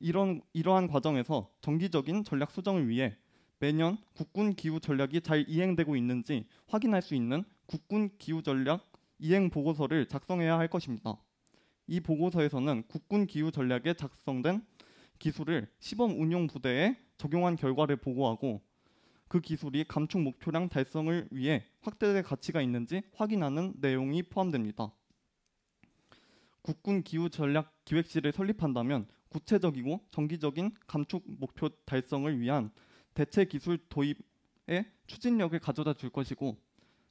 이런 이러한 과정에서 정기적인 전략 수정을 위해 매년 국군 기후 전략이 잘 이행되고 있는지 확인할 수 있는 국군 기후 전략 이행 보고서를 작성해야 할 것입니다. 이 보고서에서는 국군 기후 전략에 작성된 기술을 시범 운용 부대에 적용한 결과를 보고하고 그 기술이 감축 목표량 달성을 위해 확대될 가치가 있는지 확인하는 내용이 포함됩니다. 국군 기후 전략 기획실을 설립한다면 구체적이고 정기적인 감축 목표 달성을 위한 대체 기술 도입에 추진력을 가져다 줄 것이고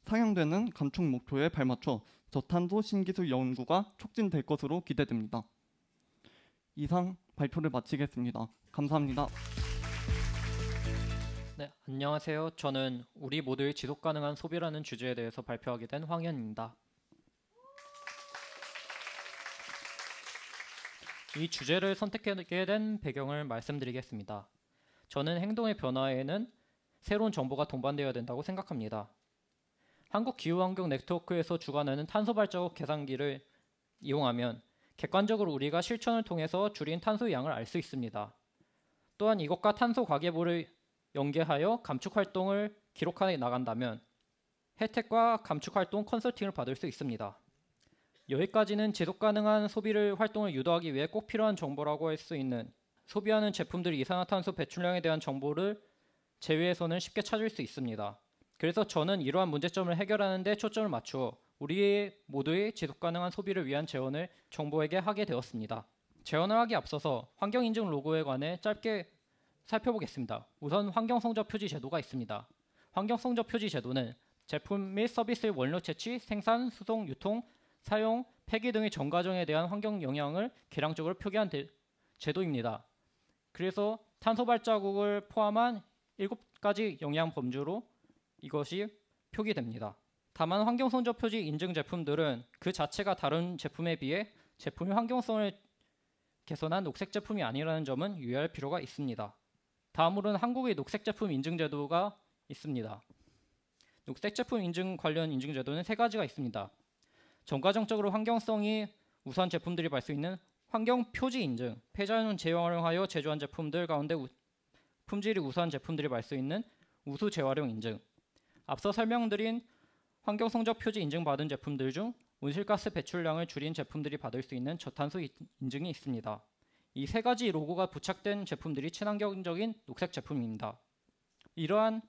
상향되는 감축 목표에 발맞춰 저탄소 신기술 연구가 촉진될 것으로 기대됩니다. 이상 발표를 마치겠습니다. 감사합니다. 네, 안녕하세요. 저는 우리 모두의 지속 가능한 소비라는 주제에 대해서 발표하게 된 황현입니다. 이 주제를 선택하게 된 배경을 말씀드리겠습니다. 저는 행동의 변화에는 새로운 정보가 동반되어야 된다고 생각합니다. 한국 기후환경 네트워크에서 주관하는 탄소 발자국 계산기를 이용하면 객관적으로 우리가 실천을 통해서 줄인 탄소의 양을 알 수 있습니다. 또한 이것과 탄소 가계부를 연계하여 감축 활동을 기록해 하 나간다면 혜택과 감축 활동 컨설팅을 받을 수 있습니다. 여기까지는 지속 가능한 소비를 활동을 유도하기 위해 꼭 필요한 정보라고 할 수 있는 소비하는 제품들 이산화탄소 배출량에 대한 정보를 제외해서는 쉽게 찾을 수 있습니다. 그래서 저는 이러한 문제점을 해결하는 데 초점을 맞추어 우리 모두의 지속 가능한 소비를 위한 재원을 정부에게 하게 되었습니다. 재원을 하기 앞서서 환경 인증 로고에 관해 짧게 살펴보겠습니다. 우선 환경 성적 표지 제도가 있습니다. 환경 성적 표지 제도는 제품 및 서비스의 원료 채취, 생산, 수송, 유통, 사용, 폐기 등의 전 과정에 대한 환경 영향을 계량적으로 표기한 제도입니다. 그래서 탄소 발자국을 포함한 7가지 영향 범주로 이것이 표기됩니다. 다만 환경성적 표지 인증 제품들은 그 자체가 다른 제품에 비해 제품의 환경성을 개선한 녹색 제품이 아니라는 점은 유의할 필요가 있습니다. 다음으로는 한국의 녹색 제품 인증 제도가 있습니다. 녹색 제품 인증 관련 인증 제도는 세 가지가 있습니다. 전과정적으로 환경성이 우선 제품들이 발수 있는 환경 표지 인증, 폐자연을 재활용하여 제조한 제품들 가운데 우, 품질이 우수한 제품들이 말 수 있는 우수 재활용 인증. 앞서 설명드린 환경 성적 표지 인증 받은 제품들 중 온실가스 배출량을 줄인 제품들이 받을 수 있는 저탄소 인증이 있습니다. 이 세 가지 로고가 부착된 제품들이 친환경적인 녹색 제품입니다. 이러한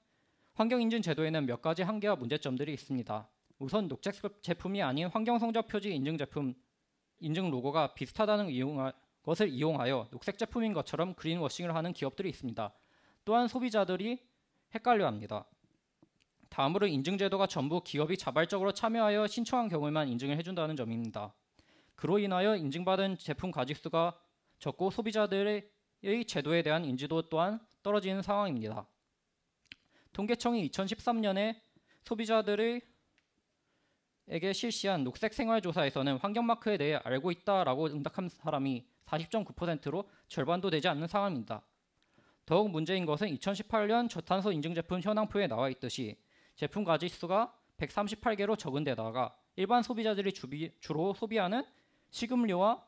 환경 인증 제도에는 몇 가지 한계와 문제점들이 있습니다. 우선 녹색 제품이 아닌 환경 성적 표지 인증 제품 인증 로고가 비슷하다는 것을 이용하여 녹색 제품인 것처럼 그린워싱을 하는 기업들이 있습니다. 또한 소비자들이 헷갈려 합니다. 다음으로 인증제도가 전부 기업이 자발적으로 참여하여 신청한 경우에만 인증을 해준다는 점입니다. 그로 인하여 인증받은 제품 가짓수가 적고 소비자들의 제도에 대한 인지도 또한 떨어지는 상황입니다. 통계청이 2013년에 소비자들의 에게 실시한 녹색 생활조사에서는 환경마크에 대해 알고 있다라고 응답한 사람이 40.9%로 절반도 되지 않는 상황입니다. 더욱 문제인 것은 2018년 저탄소 인증 제품 현황표에 나와 있듯이 제품 가지수가 138개로 적은 데다가 일반 소비자들이 주비, 주로 소비하는 식음료와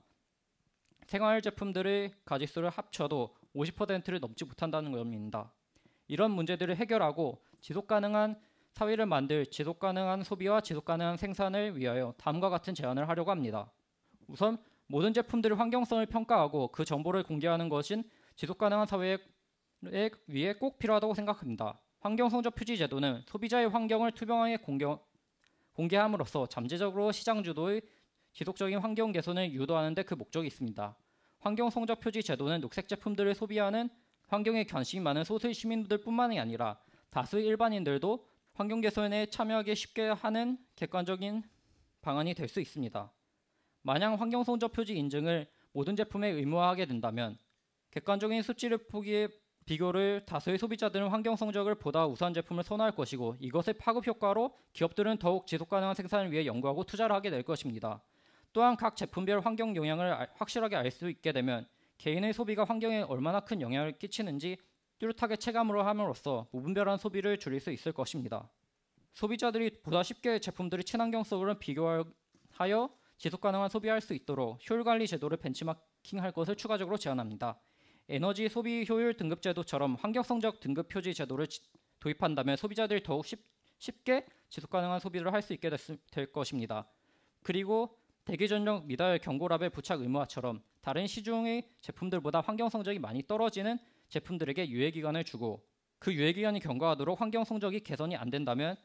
생활 제품들의 가지수를 합쳐도 50%를 넘지 못한다는 점입니다 이런 문제들을 해결하고 지속 가능한 사회를 만들 지속 가능한 소비와 지속 가능한 생산을 위하여 다음과 같은 제안을 하려고 합니다. 우선 모든 제품들의 환경성을 평가하고 그 정보를 공개하는 것은 지속 가능한 사회에 위해 꼭 필요하다고 생각합니다. 환경성조 표지 제도는 소비자의 환경을 투명하게 공개, 함으로써 잠재적으로 시장 주도의 지속적인 환경 개선을 유도하는 데 그 목적이 있습니다. 환경성적 표지 제도는 녹색 제품들을 소비하는 환경에 관심이 많은 소수의 시민들뿐만이 아니라 다수 일반인들도 환경 개선에 참여하기 쉽게 하는 객관적인 방안이 될 수 있습니다. 만약 환경 성적 표지 인증을 모든 제품에 의무화하게 된다면 객관적인 수치를 포기해 비교를 다수의 소비자들은 환경 성적을 보다 우수한 제품을 선호할 것이고 이것의 파급 효과로 기업들은 더욱 지속 가능한 생산을 위해 연구하고 투자를 하게 될 것입니다. 또한 각 제품별 환경 영향을 확실하게 알 수 있게 되면 개인의 소비가 환경에 얼마나 큰 영향을 끼치는지 뚜렷하게 체감으로 함으로써 무분별한 소비를 줄일 수 있을 것입니다. 소비자들이 보다 쉽게 제품들이 친환경 속으로 비교하여 지속 가능한 소비할 수 있도록 효율 관리 제도를 벤치마킹할 것을 추가적으로 제안합니다. 에너지 소비 효율 등급 제도처럼 환경성적 등급 표지 제도를 도입한다면 소비자들이 더욱 쉽, 쉽게 지속 가능한 소비를 할 수 있게 됐, 될 것입니다. 그리고 대기 전력 미달 경고랍의 부착 의무화처럼 다른 시중의 제품들보다 환경 성적이 많이 떨어지는 제품들에게 유예기간을 주고 그 유예기간이 경과하도록 환경 성적이 개선이 안 된다면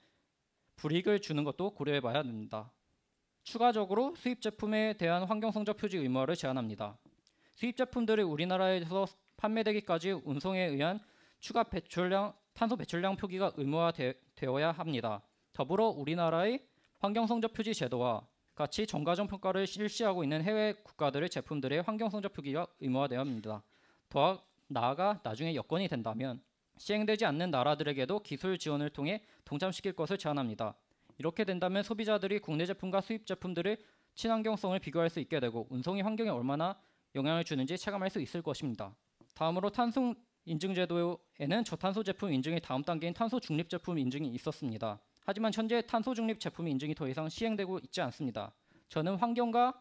불이익을 주는 것도 고려해봐야 됩니다. 추가적으로 수입 제품에 대한 환경 성적 표지 의무화를 제한합니다. 수입 제품들이 우리나라에서 판매되기까지 운송에 의한 추가 배출량 탄소 배출량 표기가 의무화되어야 합니다. 더불어 우리나라의 환경 성적 표지 제도와 같이 정가정 평가를 실시하고 있는 해외 국가들의 제품들의 환경 성적 표기가 의무화되어야 합니다. 더 나아가 나중에 여건이 된다면 시행되지 않는 나라들에게도 기술 지원을 통해 동참시킬 것을 제안합니다. 이렇게 된다면 소비자들이 국내 제품과 수입 제품들을 친환경성을 비교할 수 있게 되고 운송이 환경에 얼마나 영향을 주는지 체감할 수 있을 것입니다. 다음으로 탄소 인증 제도에는 저탄소 제품 인증이 다음 단계인 탄소 중립 제품 인증이 있었습니다. 하지만 현재 탄소 중립 제품 인증이 더 이상 시행되고 있지 않습니다. 저는 환경과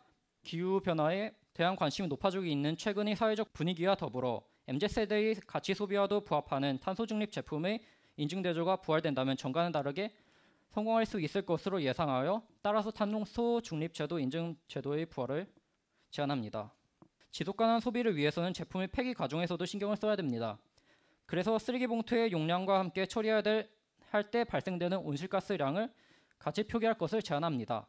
기후 변화에 대한 관심이 높아지고 있는 최근의 사회적 분위기와 더불어 MZ세대의 가치 소비와도 부합하는 탄소 중립 제품의 인증 대조가 부활된다면 전과는 다르게 성공할 수 있을 것으로 예상하여 따라서 탄소 중립 제도 인증 제도의 부활을 제안합니다. 지속 가능한 소비를 위해서는 제품의 폐기 과정에서도 신경을 써야 됩니다. 그래서 쓰레기 봉투의 용량과 함께 처리해야 될할때 발생되는 온실가스량을 같이 표기할 것을 제안합니다.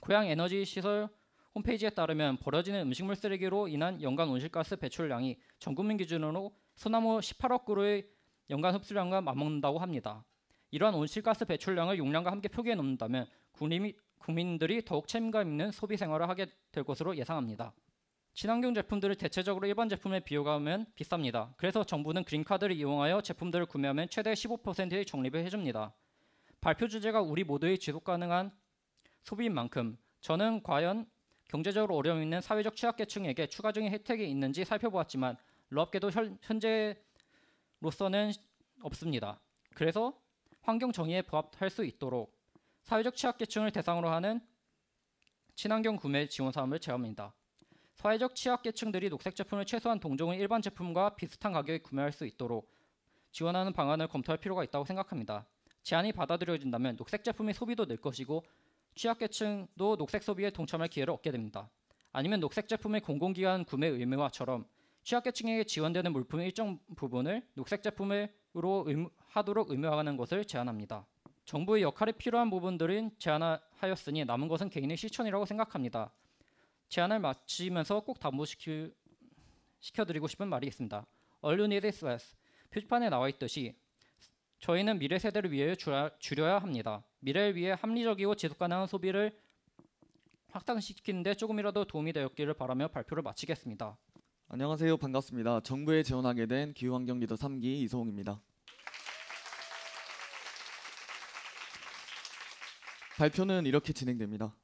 고향 에너지 시설 홈페이지에 따르면 버려지는 음식물 쓰레기로 인한 연간 온실가스 배출량이 전 국민 기준으로 소나무 18억 그루의 연간 흡수량과 맞먹는다고 합니다. 이러한 온실가스 배출량을 용량과 함께 표기해 놓는다면 국민이, 국민들이 더욱 책임감 있는 소비 생활을 하게 될 것으로 예상합니다. 친환경 제품들을 대체적으로 일반 제품에 비교하면 비쌉니다. 그래서 정부는 그린카드를 이용하여 제품들을 구매하면 최대 15%의 적립을 해줍니다. 발표 주제가 우리 모두의 지속 가능한 소비인 만큼 저는 과연 경제적으로 어려움 있는 사회적 취약계층에게 추가적인 혜택이 있는지 살펴보았지만 놀랍게도 현재로서는 없습니다. 그래서 환경 정의에 부합할 수 있도록 사회적 취약계층을 대상으로 하는 친환경 구매 지원 사업을 제합니다. 사회적 취약계층들이 녹색 제품을 최소한 동종의 일반 제품과 비슷한 가격에 구매할 수 있도록 지원하는 방안을 검토할 필요가 있다고 생각합니다. 제안이 받아들여진다면 녹색 제품의 소비도 늘 것이고 취약계층도 녹색 소비에 동참할 기회를 얻게 됩니다. 아니면 녹색 제품의 공공기관 구매 의무화처럼 취약계층에게 지원되는 물품의 일정 부분을 녹색 제품으로 의무, 하도록 의무화하는 것을 제안합니다. 정부의 역할이 필요한 부분들은 제안하였으니 남은 것은 개인의 실천이라고 생각합니다. 제안을 마치면서 꼭 담보시켜드리고 싶은 말이 있습니다. All you need is less. 표지판에 나와 있듯이 저희는 미래 세대를 위해 줄여야 합니다. 미래를 위해 합리적이고 지속 가능한 소비를 확산시키는데 조금이라도 도움이 되었기를 바라며 발표를 마치겠습니다. 안녕하세요. 반갑습니다. 정부에 지원하게 된 기후환경 리더 3기 이소홍입니다. 발표는 이렇게 진행됩니다.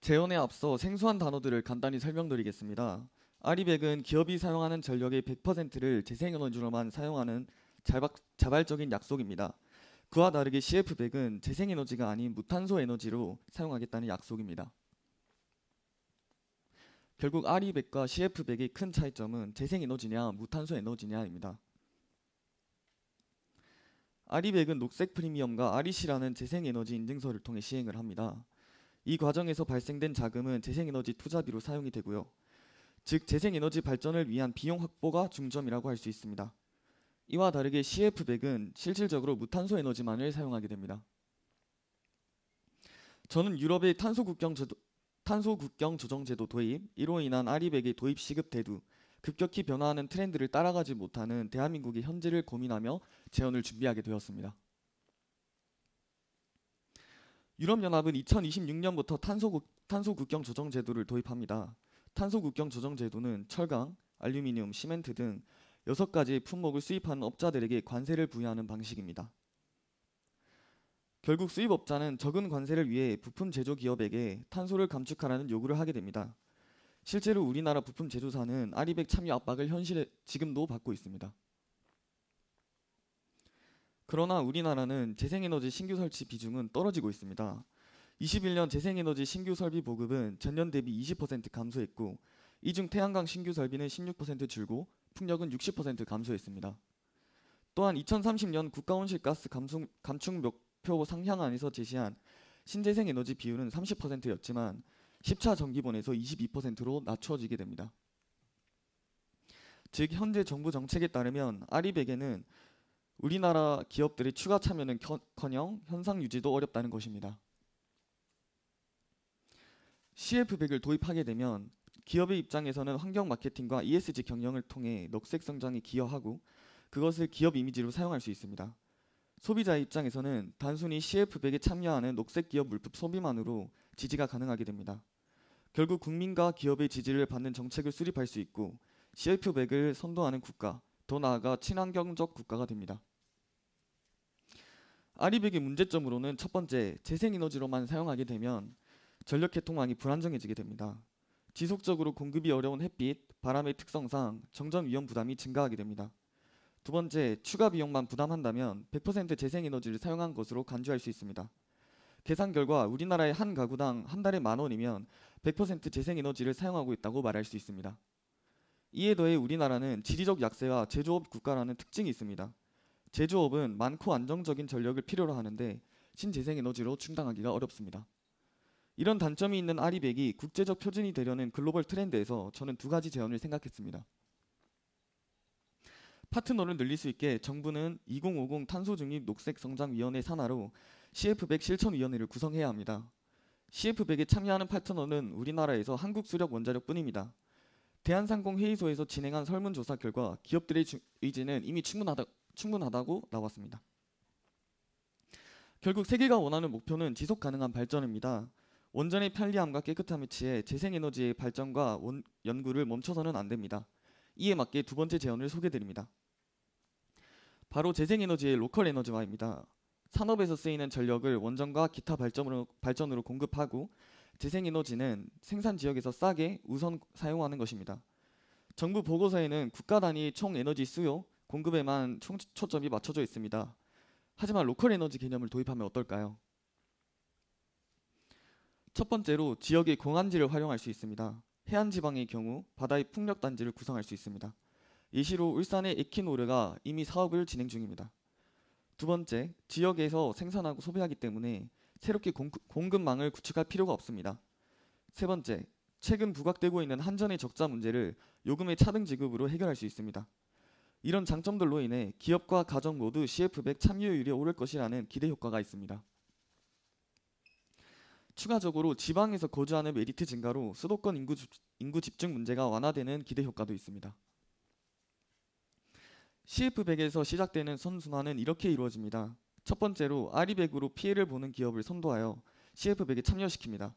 재연에 앞서 생소한 단어들을 간단히 설명드리겠습니다. 아리백은 기업이 사용하는 전력의 100%를 재생에너지로만 사용하는 자발적인 약속입니다. 그와 다르게 CF100은 재생에너지가 아닌 무탄소 에너지로 사용하겠다는 약속입니다. 결국 RE100과 CF100의 큰 차이점은 재생에너지냐 무탄소 에너지냐입니다. RE100은 녹색 프리미엄과 REC라는 재생에너지 인증서를 통해 시행을 합니다. 이 과정에서 발생된 자금은 재생에너지 투자비로 사용이 되고요. 즉 재생에너지 발전을 위한 비용 확보가 중점이라고 할 수 있습니다. 이와 다르게 CF100은 실질적으로 무탄소 에너지만을 사용하게 됩니다. 저는 유럽의 탄소 국경 제도, 탄소 국경 조정 제도 도입, 이로 인한 아리백의 e 도입 시급 대두, 급격히 변화하는 트렌드를 따라가지 못하는 대한민국의 현재를 고민하며 제언을 준비하게 되었습니다. 유럽연합은 2026년부터 탄소, 탄소 국경 조정 제도를 도입합니다. 탄소 국경 조정 제도는 철강, 알루미늄, 시멘트 등 여섯 가지 품목을 수입하는 업자들에게 관세를 부여하는 방식입니다. 결국 수입업자는 적은 관세를 위해 부품 제조 기업에게 탄소를 감축하라는 요구를 하게 됩니다. 실제로 우리나라 부품 제조사는 아리백 참여 압박을 현실에 지금도 받고 있습니다. 그러나 우리나라는 재생에너지 신규 설치 비중은 떨어지고 있습니다. 21년 재생에너지 신규 설비 보급은 전년 대비 20% 감소했고 이중 태양광 신규 설비는 16% 줄고 풍력은 60% 감소했습니다. 또한 2030년 국가온실가스 감수, 감축 목표 상향 안에서 제시한 신재생 에너지 비율은 30%였지만 10차 정기본에서 22%로 낮춰지게 됩니다. 즉 현재 정부 정책에 따르면 아리백에는 우리나라 기업들의 추가 참여는 커녕 현상 유지도 어렵다는 것입니다. CF100을 도입하게 되면 기업의 입장에서는 환경 마케팅과 ESG 경영을 통해 녹색 성장에 기여하고 그것을 기업 이미지로 사용할 수 있습니다. 소비자의 입장에서는 단순히 CF100에 참여하는 녹색 기업 물품 소비만으로 지지가 가능하게 됩니다. 결국 국민과 기업의 지지를 받는 정책을 수립할 수 있고 CF100을 선도하는 국가, 더 나아가 친환경적 국가가 됩니다. 아리백의 문제점으로는 첫 번째, 재생에너지로만 사용하게 되면 전력 개통망이 불안정해지게 됩니다. 지속적으로 공급이 어려운 햇빛, 바람의 특성상 정전 위험 부담이 증가하게 됩니다. 두 번째, 추가 비용만 부담한다면 100% 재생에너지를 사용한 것으로 간주할 수 있습니다. 계산 결과 우리나라의 한 가구당 한 달에 만 원이면 100% 재생에너지를 사용하고 있다고 말할 수 있습니다. 이에 더해 우리나라는 지리적 약세와 제조업 국가라는 특징이 있습니다. 제조업은 많고 안정적인 전력을 필요로 하는데 신재생에너지로 충당하기가 어렵습니다. 이런 단점이 있는 아리백이 국제적 표준이 되려는 글로벌 트렌드에서 저는 두 가지 제언을 생각했습니다. 파트너를 늘릴 수 있게 정부는 2050 탄소중립 녹색성장위원회 산하로 CF100 실천위원회를 구성해야 합니다. CF100에 참여하는 파트너는 우리나라에서 한국 수력 원자력뿐입니다. 대한상공회의소에서 진행한 설문조사 결과 기업들의 주, 의지는 이미 충분하다, 충분하다고 나왔습니다. 결국 세계가 원하는 목표는 지속 가능한 발전입니다. 온전히 편리함과 깨끗함에 취해 재생에너지의 발전과 원, 연구를 멈춰서는 안 됩니다. 이에 맞게 두 번째 제언을 소개드립니다. 바로 재생에너지의 로컬 에너지화입니다. 산업에서 쓰이는 전력을 원전과 기타 발전으로, 발전으로 공급하고 재생에너지는 생산 지역에서 싸게 우선 사용하는 것입니다. 정부 보고서에는 국가 단위 총 에너지 수요 공급에만 총 초점이 맞춰져 있습니다. 하지만 로컬 에너지 개념을 도입하면 어떨까요? 첫 번째로 지역의 공안지를 활용할 수 있습니다. 해안 지방의 경우 바다의 풍력 단지를 구성할 수 있습니다. 이시로 울산의 에키노르가 이미 사업을 진행 중입니다. 두 번째, 지역에서 생산하고 소비하기 때문에 새롭게 공급망을 구축할 필요가 없습니다. 세 번째, 최근 부각되고 있는 한전의 적자 문제를 요금의 차등 지급으로 해결할 수 있습니다. 이런 장점들로 인해 기업과 가정 모두 CF100 참여율이 오를 것이라는 기대 효과가 있습니다. 추가적으로 지방에서 거주하는 메리트 증가로 수도권 인구, 주, 인구 집중 문제가 완화되는 기대 효과도 있습니다. CF100에서 시작되는 선순환은 이렇게 이루어집니다. 첫 번째로 아리백으로 피해를 보는 기업을 선도하여 CF100에 참여시킵니다.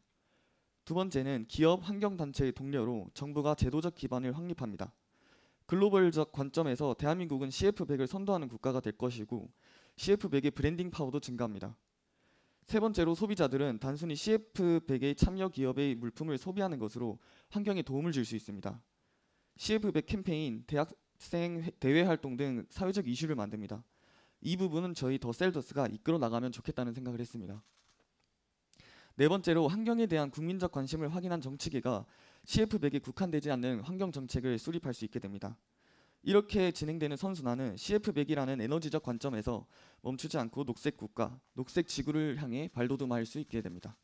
두 번째는 기업 환경단체의 독려로 정부가 제도적 기반을 확립합니다. 글로벌적 관점에서 대한민국은 CF100을 선도하는 국가가 될 것이고 CF100의 브랜딩 파워도 증가합니다. 세 번째로 소비자들은 단순히 CF 1 0 0의 참여 기업의 물품을 소비하는 것으로 환경에 도움을 줄 수 있습니다. CF 1 0 0 캠페인, 대학생 대외 활동 등 사회적 이슈를 만듭니다. 이 부분은 저희 더 셀더스가 이끌어 나가면 좋겠다는 생각을 했습니다. 네 번째로 환경에 대한 국민적 관심을 확인한 정치계가 CF 1 0 0에 국한되지 않는 환경 정책을 수립할 수 있게 됩니다. 이렇게 진행되는 선순환은 CF100이라는 에너지적 관점에서 멈추지 않고 녹색 국가, 녹색 지구를 향해 발돋움할 수 있게 됩니다.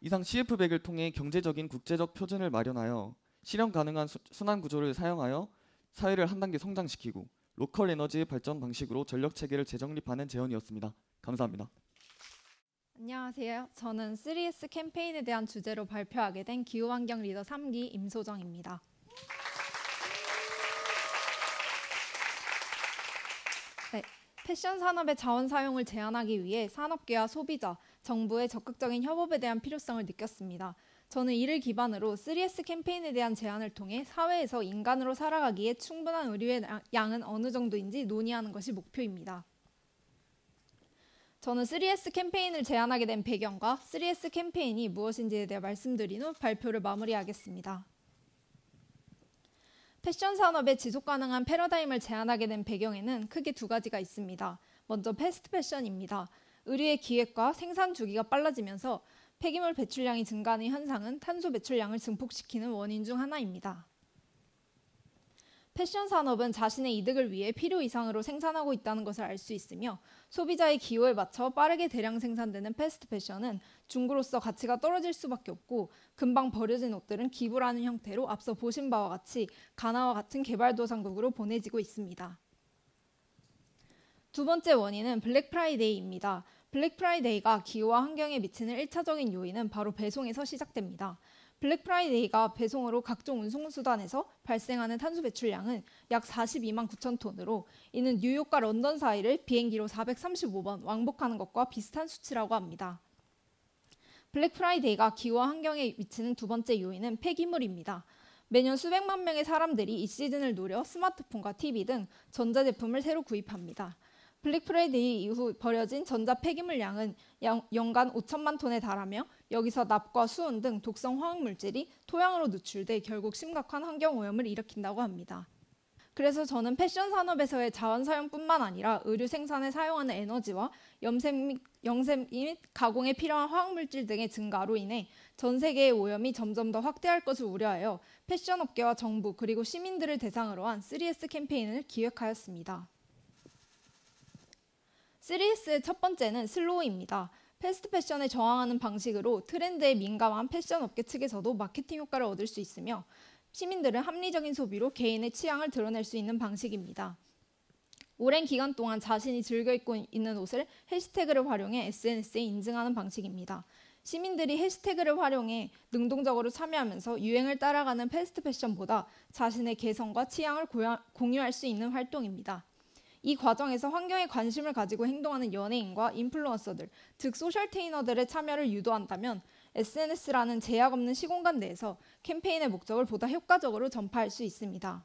이상 CF100을 통해 경제적인 국제적 표준을 마련하여 실현 가능한 순환 구조를 사용하여 사회를 한 단계 성장시키고 로컬 에너지 발전 방식으로 전력 체계를 재정립하는 제언이었습니다. 감사합니다. 안녕하세요. 저는 3S 캠페인에 대한 주제로 발표하게 된 기후환경 리더 3기 임소정입니다. 패션 산업의 자원 사용을 제한하기 위해 산업계와 소비자, 정부의 적극적인 협업에 대한 필요성을 느꼈습니다. 저는 이를 기반으로 3S 캠페인에 대한 제안을 통해 사회에서 인간으로 살아가기에 충분한 의류의 양은 어느 정도인지 논의하는 것이 목표입니다. 저는 3S 캠페인을 제안하게 된 배경과 3S 캠페인이 무엇인지에 대해 말씀드린 후 발표를 마무리하겠습니다. 패션 산업의 지속 가능한 패러다임을 제안하게 된 배경에는 크게 두 가지가 있습니다. 먼저 패스트 패션입니다. 의류의 기획과 생산 주기가 빨라지면서 폐기물 배출량이 증가하는 현상은 탄소 배출량을 증폭시키는 원인 중 하나입니다. 패션 산업은 자신의 이득을 위해 필요 이상으로 생산하고 있다는 것을 알 수 있으며 소비자의 기호에 맞춰 빠르게 대량 생산되는 패스트 패션은 중고로서 가치가 떨어질 수밖에 없고 금방 버려진 옷들은 기부라는 형태로 앞서 보신 바와 같이 가나와 같은 개발도상국으로 보내지고 있습니다. 두 번째 원인은 블랙 프라이데이입니다. 블랙 프라이데이가 기후와 환경에 미치는 1차적인 요인은 바로 배송에서 시작됩니다. 블랙 프라이데이가 배송으로 각종 운송수단에서 발생하는 탄소 배출량은 약 42만 9천 톤으로 이는 뉴욕과 런던 사이를 비행기로 435번 왕복하는 것과 비슷한 수치라고 합니다. 블랙 프라이데이가 기후와 환경에 미치는 두 번째 요인은 폐기물입니다. 매년 수백만 명의 사람들이 이 시즌을 노려 스마트폰과 TV 등 전자제품을 새로 구입합니다. 블랙 프라이데이 이후 버려진 전자 폐기물 양은 연간 5천만 톤에 달하며 여기서 납과 수은 등 독성 화학 물질이 토양으로 누출돼 결국 심각한 환경 오염을 일으킨다고 합니다. 그래서 저는 패션 산업에서의 자원 사용뿐만 아니라 의류 생산에 사용하는 에너지와 염색 및, 염색 및 가공에 필요한 화학물질 등의 증가로 인해 전 세계의 오염이 점점 더 확대할 것을 우려하여 패션 업계와 정부 그리고 시민들을 대상으로 한 3S 캠페인을 기획하였습니다. 3 s 의첫 번째는 슬로우입니다. 패스트 패션에 저항하는 방식으로 트렌드에 민감한 패션 업계 측에서도 마케팅 효과를 얻을 수 있으며 시민들은 합리적인 소비로 개인의 취향을 드러낼 수 있는 방식입니다. 오랜 기간 동안 자신이 즐겨 입고 있는 옷을 해시태그를 활용해 SNS에 인증하는 방식입니다. 시민들이 해시태그를 활용해 능동적으로 참여하면서 유행을 따라가는 패스트 패션보다 자신의 개성과 취향을 공유할 수 있는 활동입니다. 이 과정에서 환경에 관심을 가지고 행동하는 연예인과 인플루언서들, 즉 소셜테이너들의 참여를 유도한다면 SNS라는 제약 없는 시공간 내에서 캠페인의 목적을 보다 효과적으로 전파할 수 있습니다.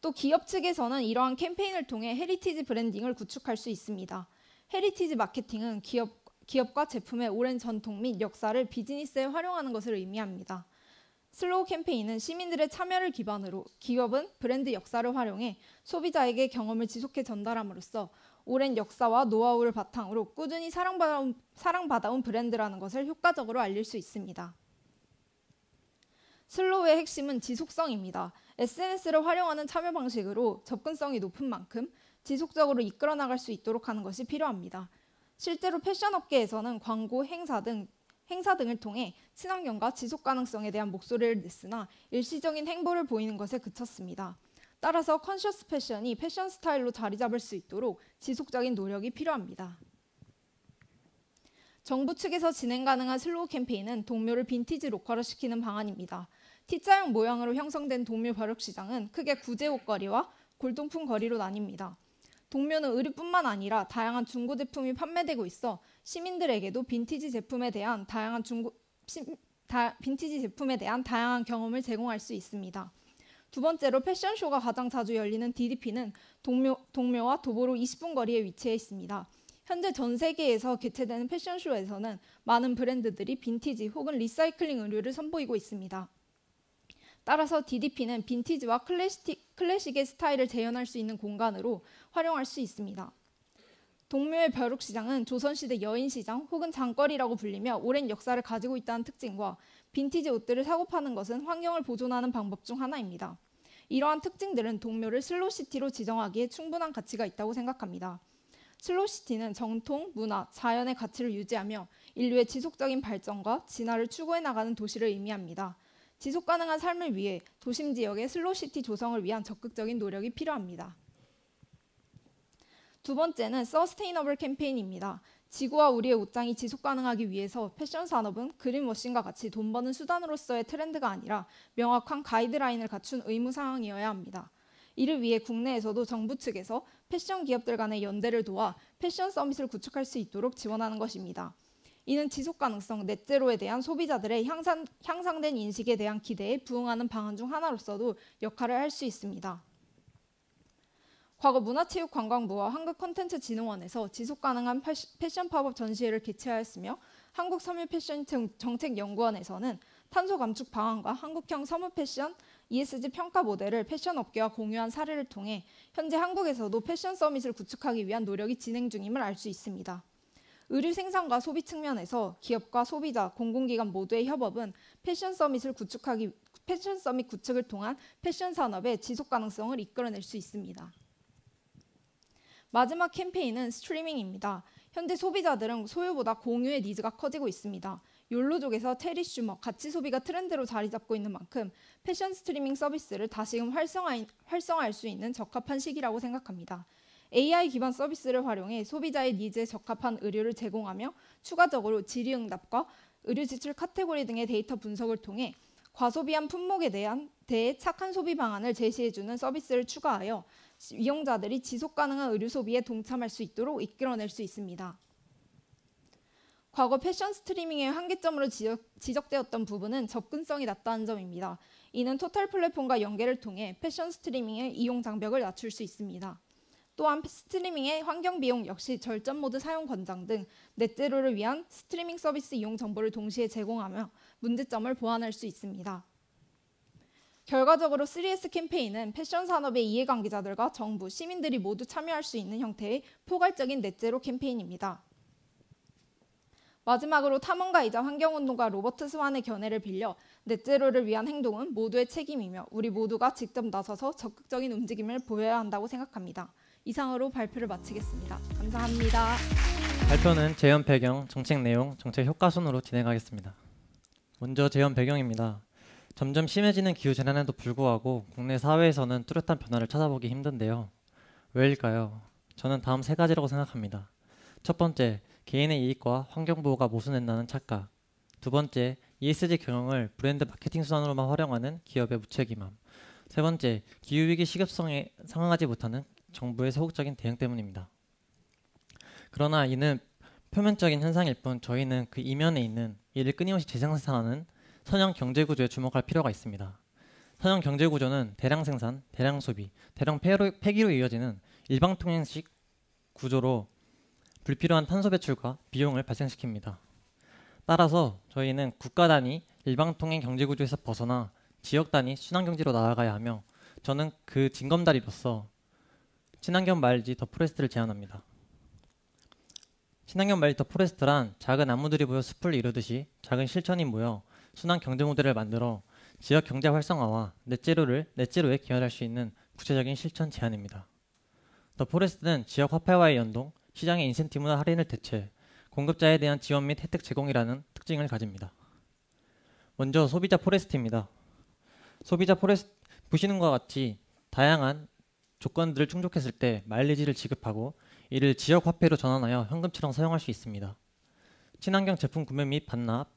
또 기업 측에서는 이러한 캠페인을 통해 헤리티지 브랜딩을 구축할 수 있습니다. 헤리티지 마케팅은 기업, 기업과 제품의 오랜 전통 및 역사를 비즈니스에 활용하는 것을 의미합니다. 슬로우 캠페인은 시민들의 참여를 기반으로 기업은 브랜드 역사를 활용해 소비자에게 경험을 지속해 전달함으로써 오랜 역사와 노하우를 바탕으로 꾸준히 사랑받아온, 사랑받아온 브랜드라는 것을 효과적으로 알릴 수 있습니다. 슬로우의 핵심은 지속성입니다. SNS를 활용하는 참여 방식으로 접근성이 높은 만큼 지속적으로 이끌어 나갈 수 있도록 하는 것이 필요합니다. 실제로 패션 업계에서는 광고, 행사 등 행사 등을 통해 친환경과 지속 가능성에 대한 목소리를 냈으나 일시적인 행보를 보이는 것에 그쳤습니다. 따라서 컨셔스 패션이 패션 스타일로 자리 잡을 수 있도록 지속적인 노력이 필요합니다. 정부 측에서 진행 가능한 슬로우 캠페인은 동묘를 빈티지 로컬화 시키는 방안입니다. T자형 모양으로 형성된 동묘 발룩시장은 크게 구제 옷거리와 골동품 거리로 나뉩니다. 동묘는 의류뿐만 아니라 다양한 중고 제품이 판매되고 있어 시민들에게도 빈티지 제품에 대한 다양한 중고 시, 다, 빈티지 제품에 대한 다양한 경험을 제공할 수 있습니다. 두 번째로 패션쇼가 가장 자주 열리는 DDP는 동묘, 동묘와 도보로 20분 거리에 위치해 있습니다. 현재 전 세계에서 개최되는 패션쇼에서는 많은 브랜드들이 빈티지 혹은 리사이클링 의류를 선보이고 있습니다. 따라서 DDP는 빈티지와 클래식, 클래식의 스타일을 재현할 수 있는 공간으로 활용할 수 있습니다. 동묘의 벼룩시장은 조선시대 여인시장 혹은 장거리라고 불리며 오랜 역사를 가지고 있다는 특징과 빈티지 옷들을 사고 파는 것은 환경을 보존하는 방법 중 하나입니다. 이러한 특징들은 동묘를 슬로시티로 지정하기에 충분한 가치가 있다고 생각합니다. 슬로시티는 정통, 문화, 자연의 가치를 유지하며 인류의 지속적인 발전과 진화를 추구해 나가는 도시를 의미합니다. 지속 가능한 삶을 위해 도심 지역의 슬로시티 조성을 위한 적극적인 노력이 필요합니다. 두 번째는 서스테이너블 캠페인입니다. 지구와 우리의 옷장이 지속 가능하기 위해서 패션 산업은 그린워싱과 같이 돈 버는 수단으로서의 트렌드가 아니라 명확한 가이드라인을 갖춘 의무 사항이어야 합니다. 이를 위해 국내에서도 정부 측에서 패션 기업들 간의 연대를 도와 패션 서밋을 구축할 수 있도록 지원하는 것입니다. 이는 지속 가능성 넷제로에 대한 소비자들의 향상, 향상된 인식에 대한 기대에 부응하는 방안 중 하나로서도 역할을 할 수 있습니다. 과거 문화체육관광부와 한국콘텐츠진흥원에서 지속 가능한 패션 팝업 전시회를 개최하였으며 한국 섬유 패션 정책 연구원에서는 탄소 감축 방안과 한국형 섬유 패션 ESG 평가 모델을 패션 업계와 공유한 사례를 통해 현재 한국에서도 패션 서밋을 구축하기 위한 노력이 진행 중임을 알 수 있습니다. 의류 생산과 소비 측면에서 기업과 소비자, 공공기관 모두의 협업은 패션 서밋을 구축하기 패션 서밋 구축을 통한 패션 산업의 지속 가능성을 이끌어낼 수 있습니다. 마지막 캠페인은 스트리밍입니다. 현재 소비자들은 소유보다 공유의 니즈가 커지고 있습니다. 욜로족에서 체리 슈머 가치 소비가 트렌드로 자리 잡고 있는 만큼 패션 스트리밍 서비스를 다시금 활성화, 활성화할 수 있는 적합한 시기라고 생각합니다. AI 기반 서비스를 활용해 소비자의 니즈에 적합한 의류를 제공하며 추가적으로 질의응답과 의류 지출 카테고리 등의 데이터 분석을 통해 과소비한 품목에 대한 대해 착한 소비 방안을 제시해주는 서비스를 추가하여 이용자들이 지속 가능한 의류 소비에 동참할 수 있도록 이끌어낼 수 있습니다. 과거 패션 스트리밍의 한계점으로 지적, 되었던 부분은 접근성이 낮다는 점입니다. 이는 토탈 플랫폼과 연계를 통해 패션 스트리밍의 이용 장벽을 낮출 수 있습니다. 또한 스트리밍의 환경 비용 역시 절전 모드 사용 권장 등 넷제로를 위한 스트리밍 서비스 이용 정보를 동시에 제공하며 문제점을 보완할 수 있습니다. 결과적으로 3S 캠페인은 패션 산업의 이해관계자들과 정부, 시민들이 모두 참여할 수 있는 형태의 포괄적인 넷제로 캠페인입니다. 마지막으로 탐험가이자 환경운동가 로버트 스완의 견해를 빌려 넷제로를 위한 행동은 모두의 책임이며 우리 모두가 직접 나서서 적극적인 움직임을 보여야 한다고 생각합니다. 이상으로 발표를 마치겠습니다. 감사합니다. 발표는 재현 배경, 정책 내용, 정책 효과 순으로 진행하겠습니다. 먼저 재현 배경입니다. 점점 심해지는 기후 재난에도 불구하고 국내 사회에서는 뚜렷한 변화를 찾아보기 힘든데요. 왜일까요? 저는 다음 세 가지라고 생각합니다. 첫 번째, 개인의 이익과 환경 보호가 모순된다는 착각. 두 번째, ESG 경영을 브랜드 마케팅 수단으로만 활용하는 기업의 무책임함. 세 번째, 기후 위기 시급성에 상응하지 못하는 정부의 소극적인 대응 때문입니다. 그러나 이는 표면적인 현상일 뿐 저희는 그 이면에 있는 이를 끊임없이 재생산하는 선형 경제 구조에 주목할 필요가 있습니다. 선형 경제 구조는 대량 생산, 대량 소비, 대량 폐로, 폐기로 이어지는 일방통행식 구조로 불필요한 탄소 배출과 비용을 발생시킵니다. 따라서 저희는 국가 단위 일방통행 경제 구조에서 벗어나 지역 단위 순환 경제로 나아가야 하며 저는 그 징검다리로서 친환경 말지 더 포레스트를 제안합니다. 친환경 말지 더 포레스트란 작은 나무들이 모여 숲을 이루듯이 작은 실천이 모여 순환 경제 모델을 만들어 지역 경제 활성화와 넷제로를 넷제로에 기여할 수 있는 구체적인 실천 제안입니다. 더 포레스트는 지역 화폐와의 연동, 시장의 인센티브나 할인을 대체, 공급자에 대한 지원 및 혜택 제공이라는 특징을 가집니다. 먼저 소비자 포레스트입니다. 소비자 포레스트 보시는 것과 같이 다양한 조건들을 충족했을 때 마일리지를 지급하고 이를 지역 화폐로 전환하여 현금처럼 사용할 수 있습니다. 친환경 제품 구매 및 반납,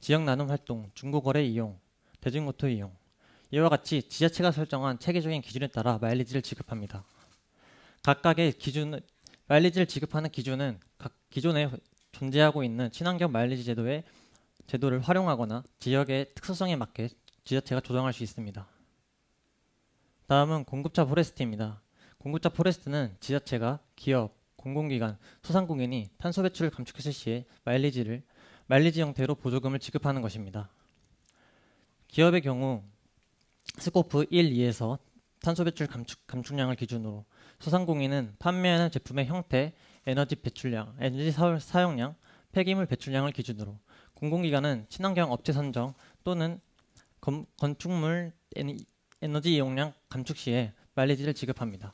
지역 나눔 활동, 중고거래 이용, 대중교통 이용 이와 같이 지자체가 설정한 체계적인 기준에 따라 마일리지를 지급합니다. 각각의 기준 마일리지를 지급하는 기준은 각 기존에 존재하고 있는 친환경 마일리지 제도의 제도를 활용하거나 지역의 특수성에 맞게 지자체가 조정할 수 있습니다. 다음은 공급자 포레스트입니다. 공급자 포레스트는 지자체가 기업, 공공기관, 소상공인이 탄소 배출을 감축했을 시에 마일리지를 마일리지 형태로 보조금을 지급하는 것입니다. 기업의 경우 스코프 1, 2에서 탄소 배출 감축, 감축량을 기준으로 소상공인은 판매하는 제품의 형태, 에너지 배출량, 에너지 사용량, 폐기물 배출량을 기준으로 공공기관은 친환경 업체 선정 또는 건, 건축물 에너지 이용량 감축 시에 마일리지를 지급합니다.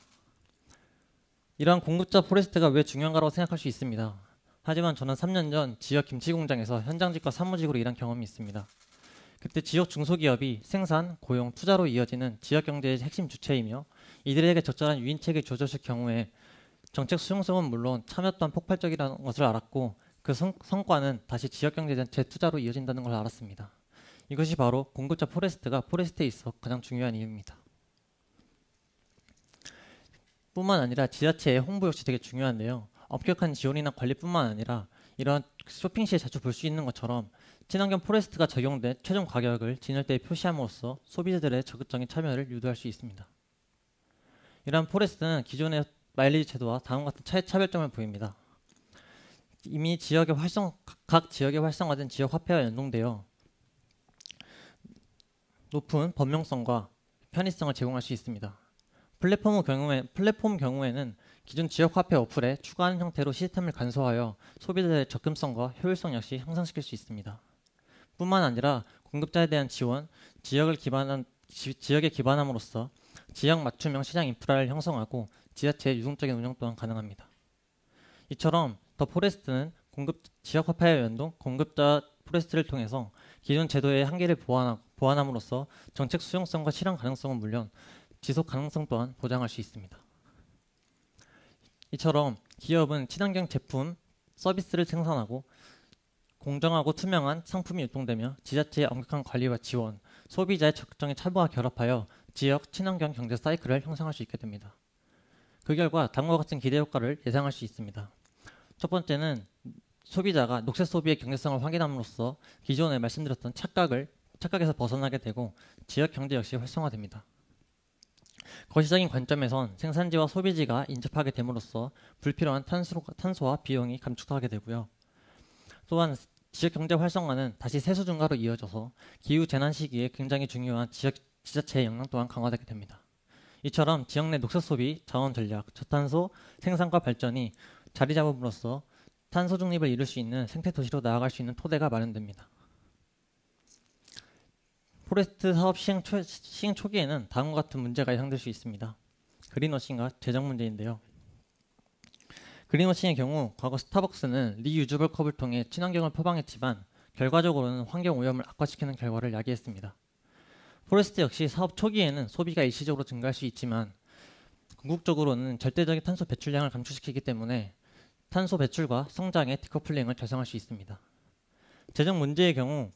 이러한 공급자 포레스트가 왜 중요한가라고 생각할 수 있습니다. 하지만 저는 3년 전 지역 김치 공장에서 현장직과 사무직으로 일한 경험이 있습니다. 그때 지역 중소기업이 생산, 고용, 투자로 이어지는 지역 경제의 핵심 주체이며 이들에게 적절한 유인책이조절될 경우에 정책 수용성은 물론 참여 또한 폭발적이라는 것을 알았고 그 성, 성과는 다시 지역 경제 전체 투자로 이어진다는 걸 알았습니다. 이것이 바로 공급자 포레스트가 포레스트에 있어 가장 중요한 이유입니다. 뿐만 아니라 지자체의 홍보 역시 되게 중요한데요. 엄격한 지원이나 관리뿐만 아니라 이러 쇼핑 시에 자주 볼 수 있는 것처럼 친환경 포레스트가 적용된 최종 가격을 진열대에 표시함으로써 소비자들의 적극적인 참여를 유도할 수 있습니다. 이러한 포레스트는 기존의 마일리지 제도와 다음 같은 차의 차별점을 보입니다. 이미 지역의 활성 각 지역에 활성화된 지역 화폐와 연동되어 높은 범용성과 편의성을 제공할 수 있습니다. 플랫폼 경우에, 플랫폼 경우에는 기존 지역 화폐 어플에 추가하는 형태로 시스템을 간소화하여 소비자의 접근성과 효율성 역시 향상시킬 수 있습니다. 뿐만 아니라 공급자에 대한 지원, 지역을 기반한 지, 지역에 기반함으로써 지역 맞춤형 시장 인프라를 형성하고 지자체의 유동적인 운영 또한 가능합니다. 이처럼 더 포레스트는 공급 지역 화폐의 연동, 공급자 포레스트를 통해서 기존 제도의 한계를 보완하고 보완함으로써 정책 수용성과 실현 가능성은 물론 지속 가능성 또한 보장할 수 있습니다. 이처럼 기업은 친환경 제품, 서비스를 생산하고 공정하고 투명한 상품이 유통되며 지자체의 엄격한 관리와 지원, 소비자의 적정의 참여와 결합하여 지역 친환경 경제 사이클을 형성할 수 있게 됩니다. 그 결과 다음과 같은 기대 효과를 예상할 수 있습니다. 첫 번째는 소비자가 녹색 소비의 경제성을 확인함으로써 기존에 말씀드렸던 착각을 착각에서 벗어나게 되고 지역 경제 역시 활성화됩니다. 거시적인 관점에선 생산지와 소비지가 인접하게 됨으로써 불필요한 탄소, 와 비용이 감축하게 되고요. 또한 지역 경제 활성화는 다시 세수 증가로 이어져서 기후 재난 시기에 굉장히 중요한 지역 지자체의 역량 또한 강화되게 됩니다. 이처럼 지역 내 녹색 소비, 자원 전략, 저탄소 생산과 발전이 자리 잡음으로써 탄소 중립을 이룰 수 있는 생태 도시로 나아갈 수 있는 토대가 마련됩니다. 포레스트 사업 시행, 초, 시행 초기에는 다음과 같은 문제가 예상될 수 있습니다. 그린워싱과 재정 문제인데요. 그린워싱의 경우 과거 스타벅스는 리유저블 컵을 통해 친환경을 표방했지만 결과적으로는 환경 오염을 악화시키는 결과를 야기했습니다. 포레스트 역시 사업 초기에는 소비가 일시적으로 증가할 수 있지만 궁극적으로는 절대적인 탄소 배출량을 감축시키기 때문에 탄소 배출과 성장의 디커플링을 달성할 수 있습니다. 재정 문제의 경우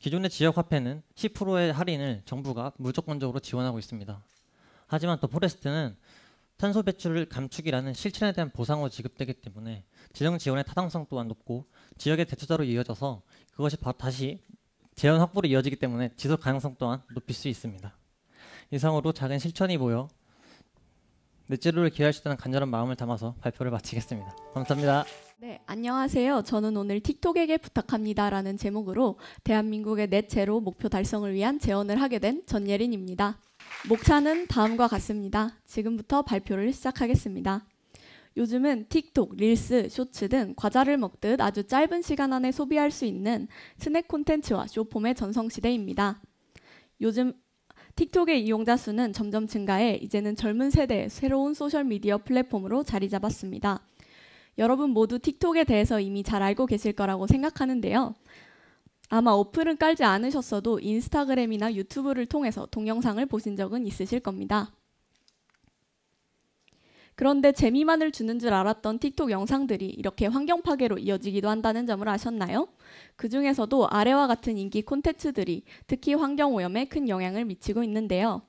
기존의 지역 화폐는 10%의 할인을 정부가 무조건적으로 지원하고 있습니다. 하지만 더 포레스트는 탄소 배출을 감축이라는 실천에 대한 보상으로 지급되기 때문에 재정 지원의 타당성 또한 높고 지역의 대처자로 이어져서 그것이 다시 재원 확보로 이어지기 때문에 지속 가능성 또한 높일 수 있습니다. 이상으로 작은 실천이 보여 넷째로를 기여할 수 있다는 간절한 마음을 담아서 발표를 마치겠습니다. 감사합니다. 네, 안녕하세요. 저는 오늘 틱톡에게 부탁합니다라는 제목으로 대한민국의 넷 제로 목표 달성을 위한 재원을 하게 된 전예린입니다. 목차는 다음과 같습니다. 지금부터 발표를 시작하겠습니다. 요즘은 틱톡, 릴스, 쇼츠 등 과자를 먹듯 아주 짧은 시간 안에 소비할 수 있는 스낵 콘텐츠와 쇼폼의 전성시대입니다. 요즘 틱톡의 이용자 수는 점점 증가해 이제는 젊은 세대의 새로운 소셜미디어 플랫폼으로 자리 잡았습니다. 여러분 모두 틱톡에 대해서 이미 잘 알고 계실 거라고 생각하는데요. 아마 어플은 깔지 않으셨어도 인스타그램이나 유튜브를 통해서 동영상을 보신 적은 있으실 겁니다. 그런데 재미만을 주는 줄 알았던 틱톡 영상들이 이렇게 환경 파괴로 이어지기도 한다는 점을 아셨나요? 그 중에서도 아래와 같은 인기 콘텐츠들이 특히 환경 오염에 큰 영향을 미치고 있는데요.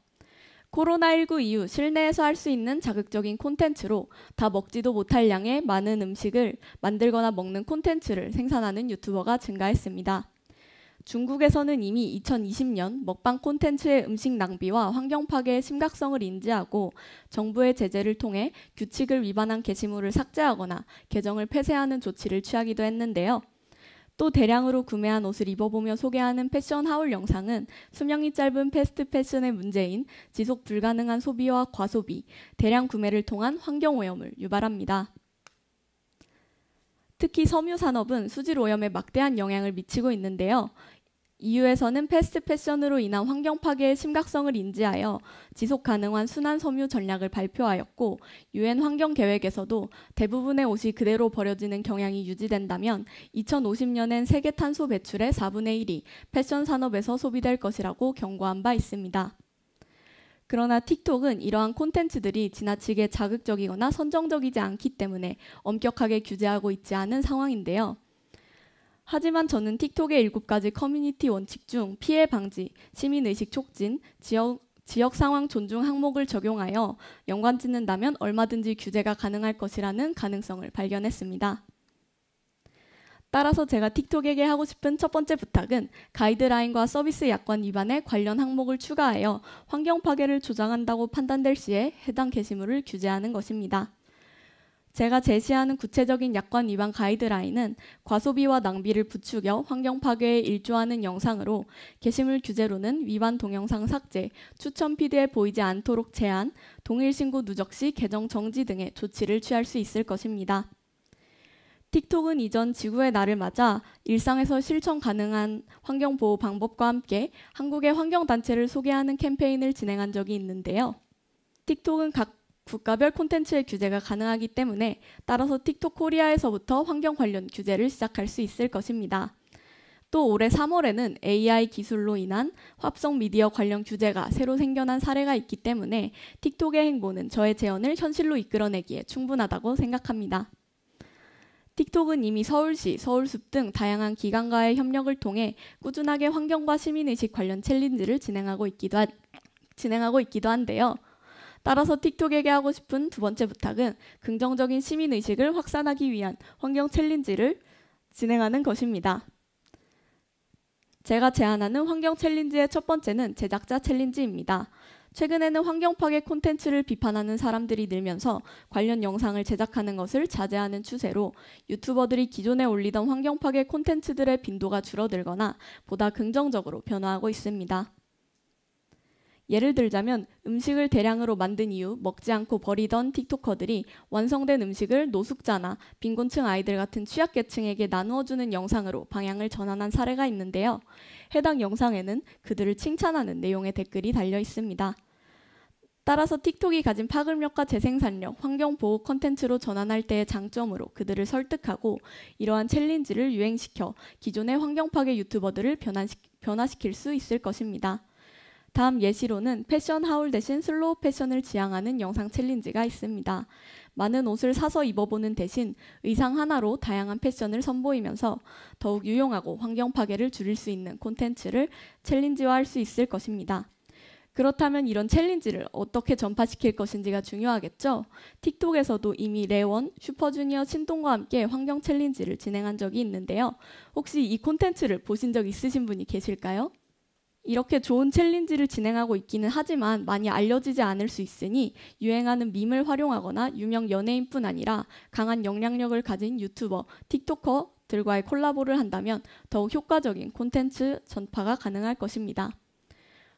코로나19 이후 실내에서 할 수 있는 자극적인 콘텐츠로 다 먹지도 못할 양의 많은 음식을 만들거나 먹는 콘텐츠를 생산하는 유튜버가 증가했습니다. 중국에서는 이미 2020년 먹방 콘텐츠의 음식 낭비와 환경 파괴의 심각성을 인지하고 정부의 제재를 통해 규칙을 위반한 게시물을 삭제하거나 계정을 폐쇄하는 조치를 취하기도 했는데요. 또 대량으로 구매한 옷을 입어보며 소개하는 패션 하울 영상은 수명이 짧은 패스트 패션의 문제인 지속 불가능한 소비와 과소비, 대량 구매를 통한 환경 오염을 유발합니다. 특히 섬유 산업은 수질 오염에 막대한 영향을 미치고 있는데요. EU에서는 패스트 패션으로 인한 환경 파괴의 심각성을 인지하여 지속 가능한 순환 섬유 전략을 발표하였고 유엔 환경 계획에서도 대부분의 옷이 그대로 버려지는 경향이 유지된다면 2050년엔 세계 탄소 배출의 4분의 1이 패션 산업에서 소비될 것이라고 경고한 바 있습니다. 그러나 틱톡은 이러한 콘텐츠들이 지나치게 자극적이거나 선정적이지 않기 때문에 엄격하게 규제하고 있지 않은 상황인데요. 하지만 저는 틱톡의 일곱 가지 커뮤니티 원칙 중 피해 방지, 시민의식 촉진, 지역, 지역 상황 존중 항목을 적용하여 연관 짓는다면 얼마든지 규제가 가능할 것이라는 가능성을 발견했습니다. 따라서 제가 틱톡에게 하고 싶은 첫 번째 부탁은 가이드라인과 서비스 약관 위반에 관련 항목을 추가하여 환경 파괴를 조장한다고 판단될 시에 해당 게시물을 규제하는 것입니다. 제가 제시하는 구체적인 약관 위반 가이드라인은 과소비와 낭비를 부추겨 환경 파괴에 일조하는 영상으로 게시물 규제로는 위반 동영상 삭제, 추천 피드에 보이지 않도록 제한, 동일 신고 누적 시 계정 정지 등의 조치를 취할 수 있을 것입니다. 틱톡은 이전 지구의 날을 맞아 일상에서 실천 가능한 환경보호 방법과 함께 한국의 환경단체를 소개하는 캠페인을 진행한 적이 있는데요. 틱톡은 각 국가별 콘텐츠의 규제가 가능하기 때문에 따라서 틱톡 코리아에서부터 환경 관련 규제를 시작할 수 있을 것입니다. 또 올해 3월에는 AI 기술로 인한 화성 미디어 관련 규제가 새로 생겨난 사례가 있기 때문에 틱톡의 행보는 저의 재언을 현실로 이끌어내기에 충분하다고 생각합니다. 틱톡은 이미 서울시, 서울숲 등 다양한 기관과의 협력을 통해 꾸준하게 환경과 시민의식 관련 챌린지를 진행하고 있기도, 하, 진행하고 있기도 한데요. 따라서 틱톡에게 하고 싶은 두 번째 부탁은 긍정적인 시민의식을 확산하기 위한 환경 챌린지를 진행하는 것입니다. 제가 제안하는 환경 챌린지의 첫 번째는 제작자 챌린지입니다. 최근에는 환경 파괴 콘텐츠를 비판하는 사람들이 늘면서 관련 영상을 제작하는 것을 자제하는 추세로 유튜버들이 기존에 올리던 환경 파괴 콘텐츠들의 빈도가 줄어들거나 보다 긍정적으로 변화하고 있습니다. 예를 들자면 음식을 대량으로 만든 이후 먹지 않고 버리던 틱톡커들이 완성된 음식을 노숙자나 빈곤층 아이들 같은 취약계층에게 나누어주는 영상으로 방향을 전환한 사례가 있는데요. 해당 영상에는 그들을 칭찬하는 내용의 댓글이 달려 있습니다. 따라서 틱톡이 가진 파급력과 재생산력, 환경보호 컨텐츠로 전환할 때의 장점으로 그들을 설득하고 이러한 챌린지를 유행시켜 기존의 환경 파괴 유튜버들을 변화시킬 수 있을 것입니다. 다음 예시로는 패션 하울 대신 슬로우 패션을 지향하는 영상 챌린지가 있습니다. 많은 옷을 사서 입어보는 대신 의상 하나로 다양한 패션을 선보이면서 더욱 유용하고 환경 파괴를 줄일 수 있는 콘텐츠를 챌린지화할 수 있을 것입니다. 그렇다면 이런 챌린지를 어떻게 전파시킬 것인지가 중요하겠죠? 틱톡에서도 이미 레원, 슈퍼주니어 신동과 함께 환경 챌린지를 진행한 적이 있는데요. 혹시 이 콘텐츠를 보신 적 있으신 분이 계실까요? 이렇게 좋은 챌린지를 진행하고 있기는 하지만 많이 알려지지 않을 수 있으니 유행하는 밈을 활용하거나 유명 연예인뿐 아니라 강한 영향력을 가진 유튜버, 틱톡커들과의 콜라보를 한다면 더욱 효과적인 콘텐츠 전파가 가능할 것입니다.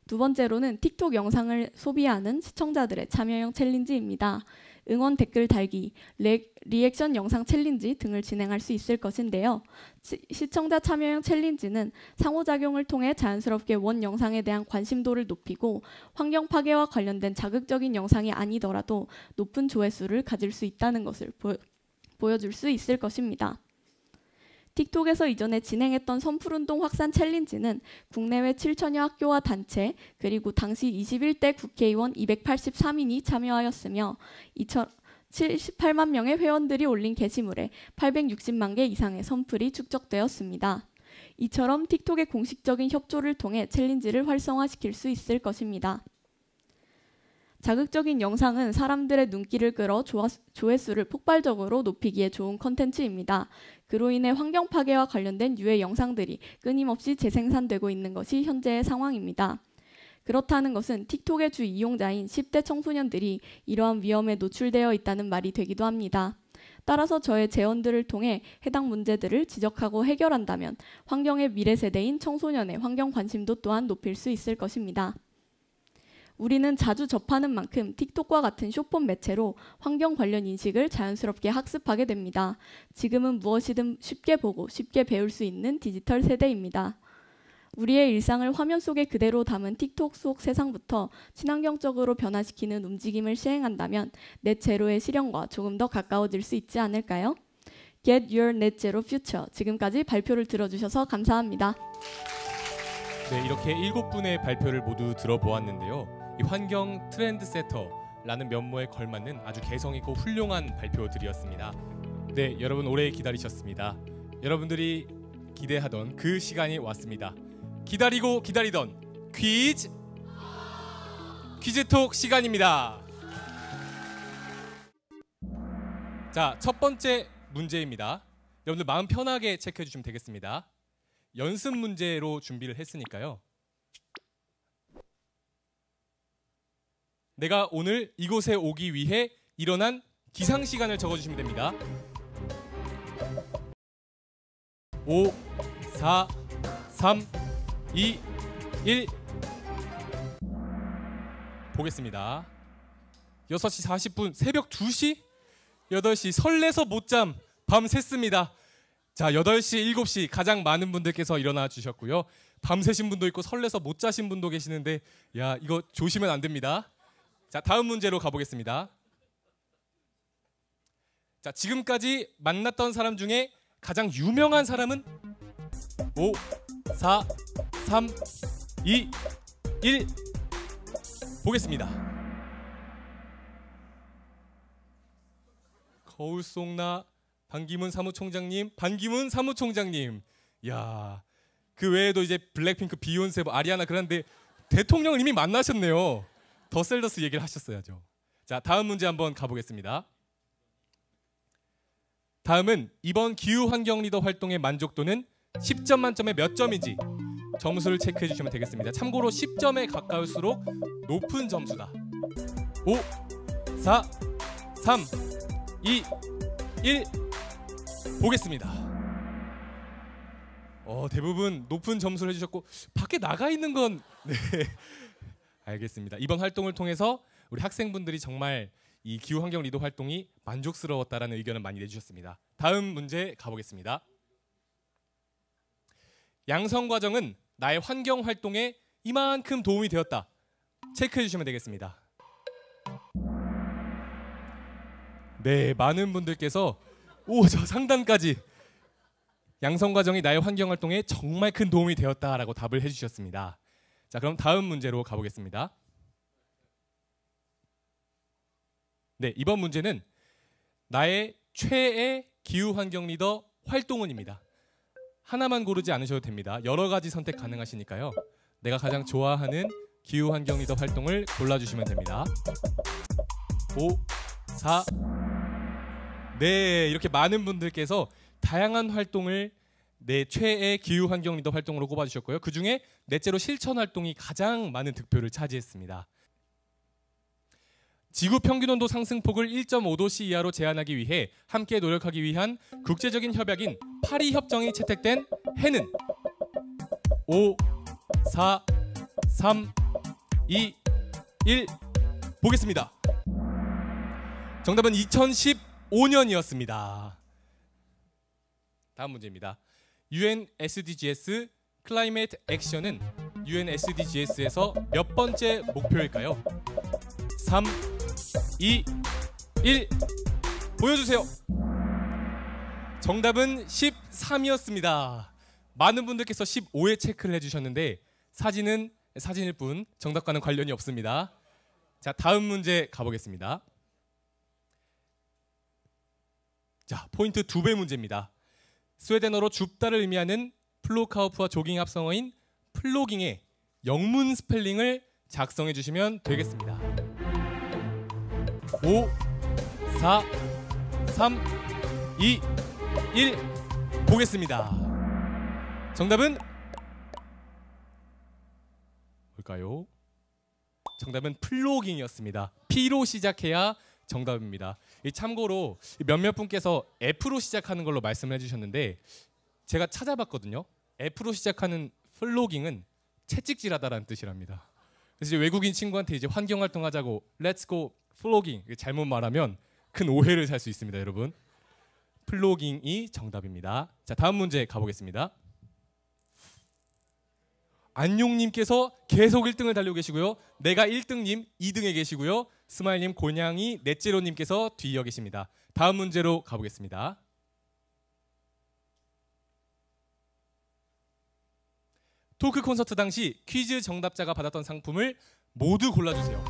두 번째로는 틱톡 영상을 소비하는 시청자들의 참여형 챌린지입니다. 응원 댓글 달기, 리액션 영상 챌린지 등을 진행할 수 있을 것인데요. 시, 시청자 참여형 챌린지는 상호작용을 통해 자연스럽게 원 영상에 대한 관심도를 높이고 환경 파괴와 관련된 자극적인 영상이 아니더라도 높은 조회수를 가질 수 있다는 것을 보, 보여줄 수 있을 것입니다. 틱톡에서 이전에 진행했던 선풀운동 확산 챌린지는 국내외 7천여 학교와 단체 그리고 당시 21대 국회의원 283인이 참여하였으며 7 8만 명의 회원들이 올린 게시물에 860만 개 이상의 선풀이 축적되었습니다. 이처럼 틱톡의 공식적인 협조를 통해 챌린지를 활성화시킬 수 있을 것입니다. 자극적인 영상은 사람들의 눈길을 끌어 조회수를 폭발적으로 높이기에 좋은 컨텐츠입니다. 그로 인해 환경 파괴와 관련된 유해 영상들이 끊임없이 재생산되고 있는 것이 현재의 상황입니다. 그렇다는 것은 틱톡의 주 이용자인 10대 청소년들이 이러한 위험에 노출되어 있다는 말이 되기도 합니다. 따라서 저의 재원들을 통해 해당 문제들을 지적하고 해결한다면 환경의 미래 세대인 청소년의 환경 관심도 또한 높일 수 있을 것입니다. 우리는 자주 접하는 만큼 틱톡과 같은 쇼폼 매체로 환경 관련 인식을 자연스럽게 학습하게 됩니다. 지금은 무엇이든 쉽게 보고 쉽게 배울 수 있는 디지털 세대입니다. 우리의 일상을 화면 속에 그대로 담은 틱톡 속 세상부터 친환경적으로 변화시키는 움직임을 시행한다면 넷 제로의 실현과 조금 더 가까워질 수 있지 않을까요? Get Your Net Zero Future 지금까지 발표를 들어주셔서 감사합니다. 네, 이렇게 일 분의 발표를 모두 들어보았는데요. 이 환경 트렌드 세터라는 면모에 걸맞는 아주 개성 있고 훌륭한 발표들이었습니다. 네, 여러분 오래 기다리셨습니다. 여러분들이 기대하던 그 시간이 왔습니다. 기다리고 기다리던 퀴즈 퀴즈톡 시간입니다. 자, 첫 번째 문제입니다. 여러분들 마음 편하게 체크해 주시면 되겠습니다. 연습 문제로 준비를 했으니까요. 내가 오늘 이곳에 오기 위해 일어난 기상 시간을 적어주시면 됩니다. 5, 4, 3, 2, 1 보겠습니다. 6시 40분 새벽 2시 8시 설레서 못잠 밤 샜습니다. 자 8시 7시 가장 많은 분들께서 일어나 주셨고요. 밤 새신 분도 있고 설레서 못 자신 분도 계시는데 야 이거 조심은 안 됩니다. 자, 다음 문제로 가보겠습니다. 자, 지금까지 만났던 사람 중에 가장 유명한 사람은 5 4 3 2 1 보겠습니다. 거울 속나 반기문 사무총장님, 반기문 사무총장님. 야. 그 외에도 이제 블랙핑크, 비욘세, 뭐 아리아나 그란데 대통령을 이미 만나셨네요. 더셀더스 얘기를 하셨어야죠. 자, 다음 문제 한번 가보겠습니다. 다음은 이번 기후 환경 리더 활동의 만족도는 10점 만점에 몇 점인지 점수를 체크해 주시면 되겠습니다. 참고로 10점에 가까울수록 높은 점수다. 5 4 3 2 1 보겠습니다. 어, 대부분 높은 점수를 해주셨고 밖에 나가 있는 건 네. 알겠습니다. 이번 활동을 통해서 우리 학생분들이 정말 이 기후 환경 리더 활동이 만족스러웠다라는 의견을 많이 내주셨습니다. 다음 문제 가보겠습니다. 양성 과정은 나의 환경 활동에 이만큼 도움이 되었다. 체크해 주시면 되겠습니다. 네, 많은 분들께서 오, 저 상단까지 양성 과정이 나의 환경 활동에 정말 큰 도움이 되었다라고 답을 해 주셨습니다. 자, 그럼 다음 문제로 가보겠습니다. 네, 이번 문제는 나의 최애 기후 환경 리더 활동원입니다. 하나만 고르지 않으셔도 됩니다. 여러 가지 선택 가능하시니까요. 내가 가장 좋아하는 기후 환경 리더 활동을 골라주시면 됩니다. 5, 4, 네, 이렇게 많은 분들께서 다양한 활동을 내 최애 기후 환경 리더 활동으로 꼽아주셨고요. 그 중에 넷째로 실천 활동이 가장 많은 득표를 차지했습니다. 지구 평균 온도 상승폭을 1.5도씨 이하로 e 제한하기 위해 함께 노력하기 위한 국제적인 협약인 파리 협정이 채택된 해는 5, 4, 3, 2, 1 보겠습니다. 정답은 2015년이었습니다. 다음 문제입니다. UN SDGs 클라이메이트 액션은 UN SDGs에서 몇 번째 목표일까요? 3, 2, 1 보여주세요. 정답은 13이었습니다. 많은 분들께서 15회 체크를 해주셨는데 사진은 사진일 뿐 정답과는 관련이 없습니다. 자 다음 문제 가보겠습니다. 자 포인트 두배 문제입니다. 스웨덴어로 줍다를 의미하는 플로카우프와 조깅 합성어인 플로깅의 영문 스펠링을 작성해 주시면 되겠습니다. 5 4 3 2 1 보겠습니다. 정답은 뭘까요? 정답은 플로깅이었습니다. P로 시작해야 정답입니다. 참고로 몇몇 분께서 F로 시작하는 걸로 말씀을 해주셨는데 제가 찾아봤거든요. F로 시작하는 플로깅은 채찍질하다라는 뜻이랍니다. 그래서 이제 외국인 친구한테 이제 환경 활동하자고 Let's go 플로깅 잘못 말하면 큰 오해를 살 수 있습니다, 여러분. 플로깅이 정답입니다. 자 다음 문제 가보겠습니다. 안용님께서 계속 1등을 달리고 계시고요. 내가 1등님 2등에 계시고요. 스마일님 곤양이 넷째로님께서 뒤이어 계십니다. 다음 문제로 가보겠습니다. 토크 콘서트 당시 퀴즈 정답자가 받았던 상품을 모두 골라주세요.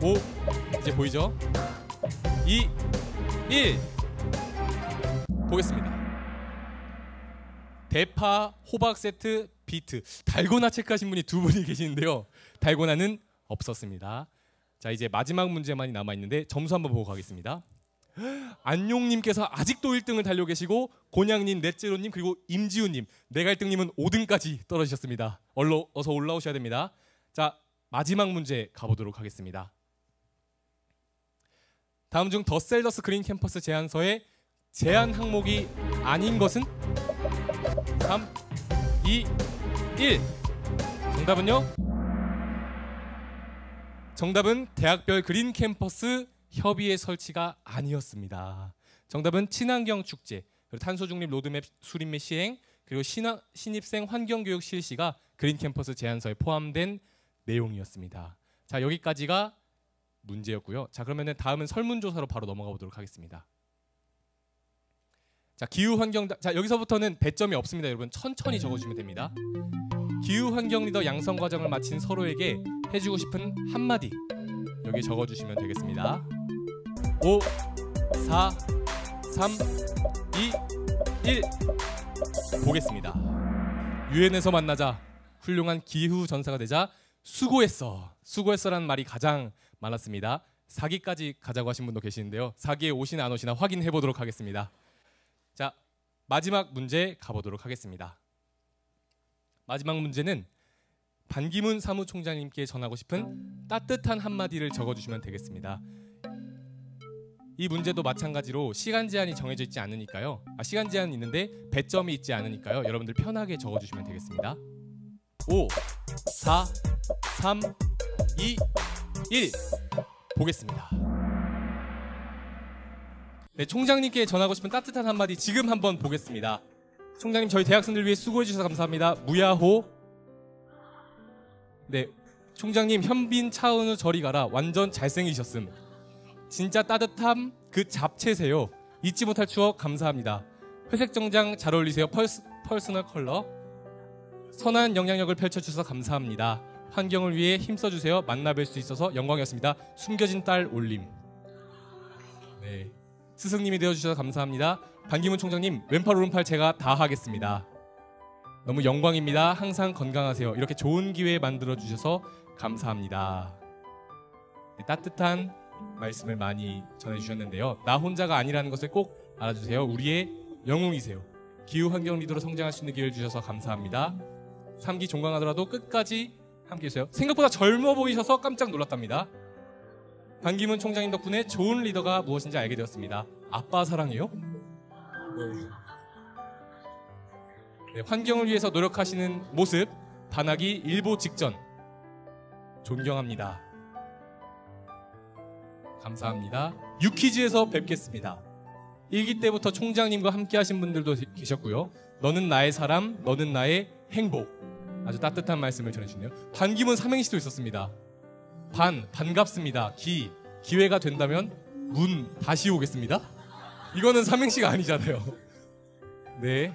5 이제 보이죠? 2 1 보겠습니다. 대파, 호박 세트, 비트 달고나 체크하신 분이 두 분이 계시는데요. 달고나는 없었습니다. 자 이제 마지막 문제만이 남아 있는데 점수 한번 보고 가겠습니다. 안용님께서 아직도 1등을 달려 계시고 곤양님, 넷째로님 그리고 임지우님, 내갈등님은 5등까지 떨어지셨습니다. 얼로 어서 올라오셔야 됩니다. 자 마지막 문제 가보도록 하겠습니다. 다음 중 더셀더스 그린 캠퍼스 제안서에제안 항목이 아닌 것은 3, 2, 1 정답은요? 정답은 대학별 그린 캠퍼스 협의회 설치가 아니었습니다. 정답은 친환경 축제, 탄소 중립 로드맵 수립 및 시행, 그리고 신하, 신입생 환경 교육 실시가 그린 캠퍼스 제안서에 포함된 내용이었습니다. 자, 여기까지가 문제였고요. 자, 그러면 다음은 설문조사로 바로 넘어가 보도록 하겠습니다. 자, 기후 환경 자, 여기서부터는 배점이 없습니다. 여러분 천천히 적어 주면 됩니다. 기후 환경 리더 양성 과정을 마친 서로에게 해주고 싶은 한마디 여기 적어주시면 되겠습니다. 5, 4, 3, 2, 1 보겠습니다. 유엔에서 만나자 훌륭한 기후 전사가 되자 수고했어 수고했어라는 말이 가장 많았습니다. 4기까지 가자고 하신 분도 계시는데요. 4기에 오시나 안 오시나 확인해 보도록 하겠습니다. 자 마지막 문제 가보도록 하겠습니다. 마지막 문제는 반기문 사무총장님께 전하고 싶은 따뜻한 한마디를 적어주시면 되겠습니다. 이 문제도 마찬가지로 시간 제한이 정해져 있지 않으니까요. 아, 시간 제한 있는데 배점이 있지 않으니까요. 여러분들 편하게 적어주시면 되겠습니다. 5, 4, 3, 2, 1 보겠습니다. 네, 총장님께 전하고 싶은 따뜻한 한마디 지금 한번 보겠습니다. 총장님 저희 대학생들 위해 수고해 주셔서 감사합니다. 무야호. 네. 총장님 현빈 차은우 저리 가라 완전 잘생기셨음. 진짜 따뜻함 그 잡채세요. 잊지 못할 추억 감사합니다. 회색 정장 잘 어울리세요. 펄스, 퍼스널 컬러. 선한 영향력을 펼쳐주셔서 감사합니다. 환경을 위해 힘써주세요. 만나뵐 수 있어서 영광이었습니다. 숨겨진 딸 올림. 네. 스승님이 되어주셔서 감사합니다. 반기문 총장님 왼팔 오른팔 제가 다 하겠습니다. 너무 영광입니다. 항상 건강하세요. 이렇게 좋은 기회 만들어 주셔서 감사합니다. 네, 따뜻한 말씀을 많이 전해 주셨는데요. 나 혼자가 아니라는 것을 꼭 알아주세요. 우리의 영웅이세요. 기후 환경 리더로 성장할 수 있는 기회를 주셔서 감사합니다. 3기 종강하더라도 끝까지 함께 해주세요. 생각보다 젊어 보이셔서 깜짝 놀랐답니다. 반기문 총장님 덕분에 좋은 리더가 무엇인지 알게 되었습니다. 아빠 사랑해요? 네, 환경을 위해서 노력하시는 모습 반하기 일보 직전 존경합니다. 감사합니다. 유키즈에서 뵙겠습니다. 일기 때부터 총장님과 함께 하신 분들도 계셨고요. 너는 나의 사람, 너는 나의 행복. 아주 따뜻한 말씀을 전해주네요. 반기문 삼행시도 있었습니다. 반, 반갑습니다. 기, 기회가 된다면 문, 다시 오겠습니다. 이거는 삼행시가 아니잖아요. 네.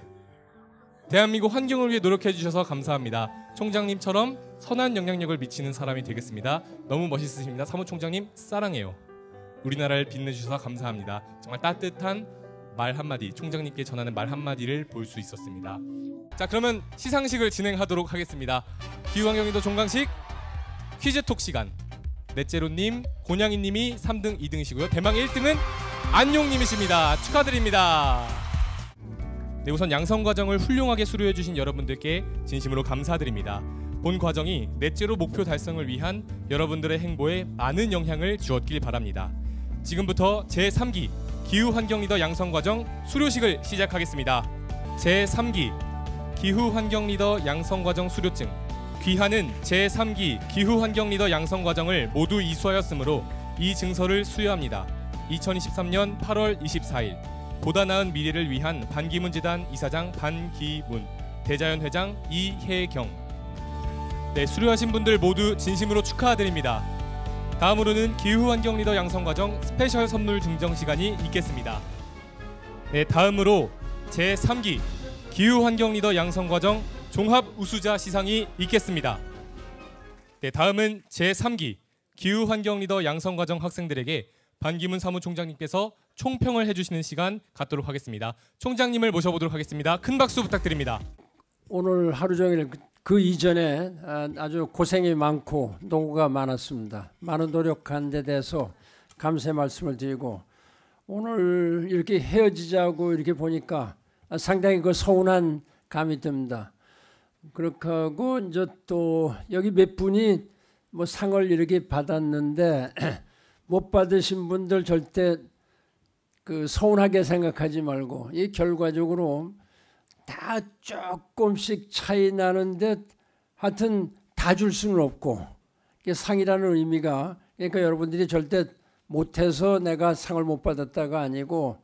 대한민국 환경을 위해 노력해 주셔서 감사합니다. 총장님처럼 선한 영향력을 미치는 사람이 되겠습니다. 너무 멋있으십니다. 사무총장님 사랑해요. 우리나라를 빛내주셔서 감사합니다. 정말 따뜻한 말 한마디, 총장님께 전하는 말 한마디를 볼 수 있었습니다. 자, 그러면 시상식을 진행하도록 하겠습니다. 기후환경인도 종강식 퀴즈톡 시간. 넷째로님, 고냥이님이 3등, 2등이시고요. 대망의 1등은 안용님이십니다. 축하드립니다. 네, 우선 양성 과정을 훌륭하게 수료해 주신 여러분들께 진심으로 감사드립니다. 본 과정이 넷째로 목표 달성을 위한 여러분들의 행보에 많은 영향을 주었길 바랍니다. 지금부터 제3기 기후환경리더 양성과정 수료식을 시작하겠습니다. 제3기 기후환경리더 양성과정 수료증 귀하는 제3기 기후환경리더 양성과정을 모두 이수하였으므로 이 증서를 수여합니다. 2023년 8월 24일 보다 나은 미래를 위한 반기문 재단 이사장 반기문 대자연 회장 이혜경 네 수료하신 분들 모두 진심으로 축하드립니다. 다음으로는 기후환경 리더 양성 과정 스페셜 선물 증정 시간이 있겠습니다. 네 다음으로 제 3기 기후환경 리더 양성 과정 종합 우수자 시상이 있겠습니다. 네 다음은 제 3기 기후환경 리더 양성 과정 학생들에게 반기문 사무총장님께서 총평을 해주시는 시간 갖도록 하겠습니다. 총장님을 모셔보도록 하겠습니다. 큰 박수 부탁드립니다. 오늘 하루 종일 그, 그 이전에 아, 아주 고생이 많고 노고가 많았습니다. 많은 노력한 데 대해서 감사 말씀을 드리고 오늘 이렇게 헤어지자고 이렇게 보니까 상당히 그 서운한 감이 듭니다. 그렇게 하고 이제 또 여기 몇 분이 뭐 상을 이렇게 받았는데 아, 못 받으신 분들 절대 그 서운하게 생각하지 말고 이 결과적으로 다 조금씩 차이 나는데 하여튼 다 줄 수는 없고 상이라는 의미가 그러니까 여러분들이 절대 못해서 내가 상을 못 받았다가 아니고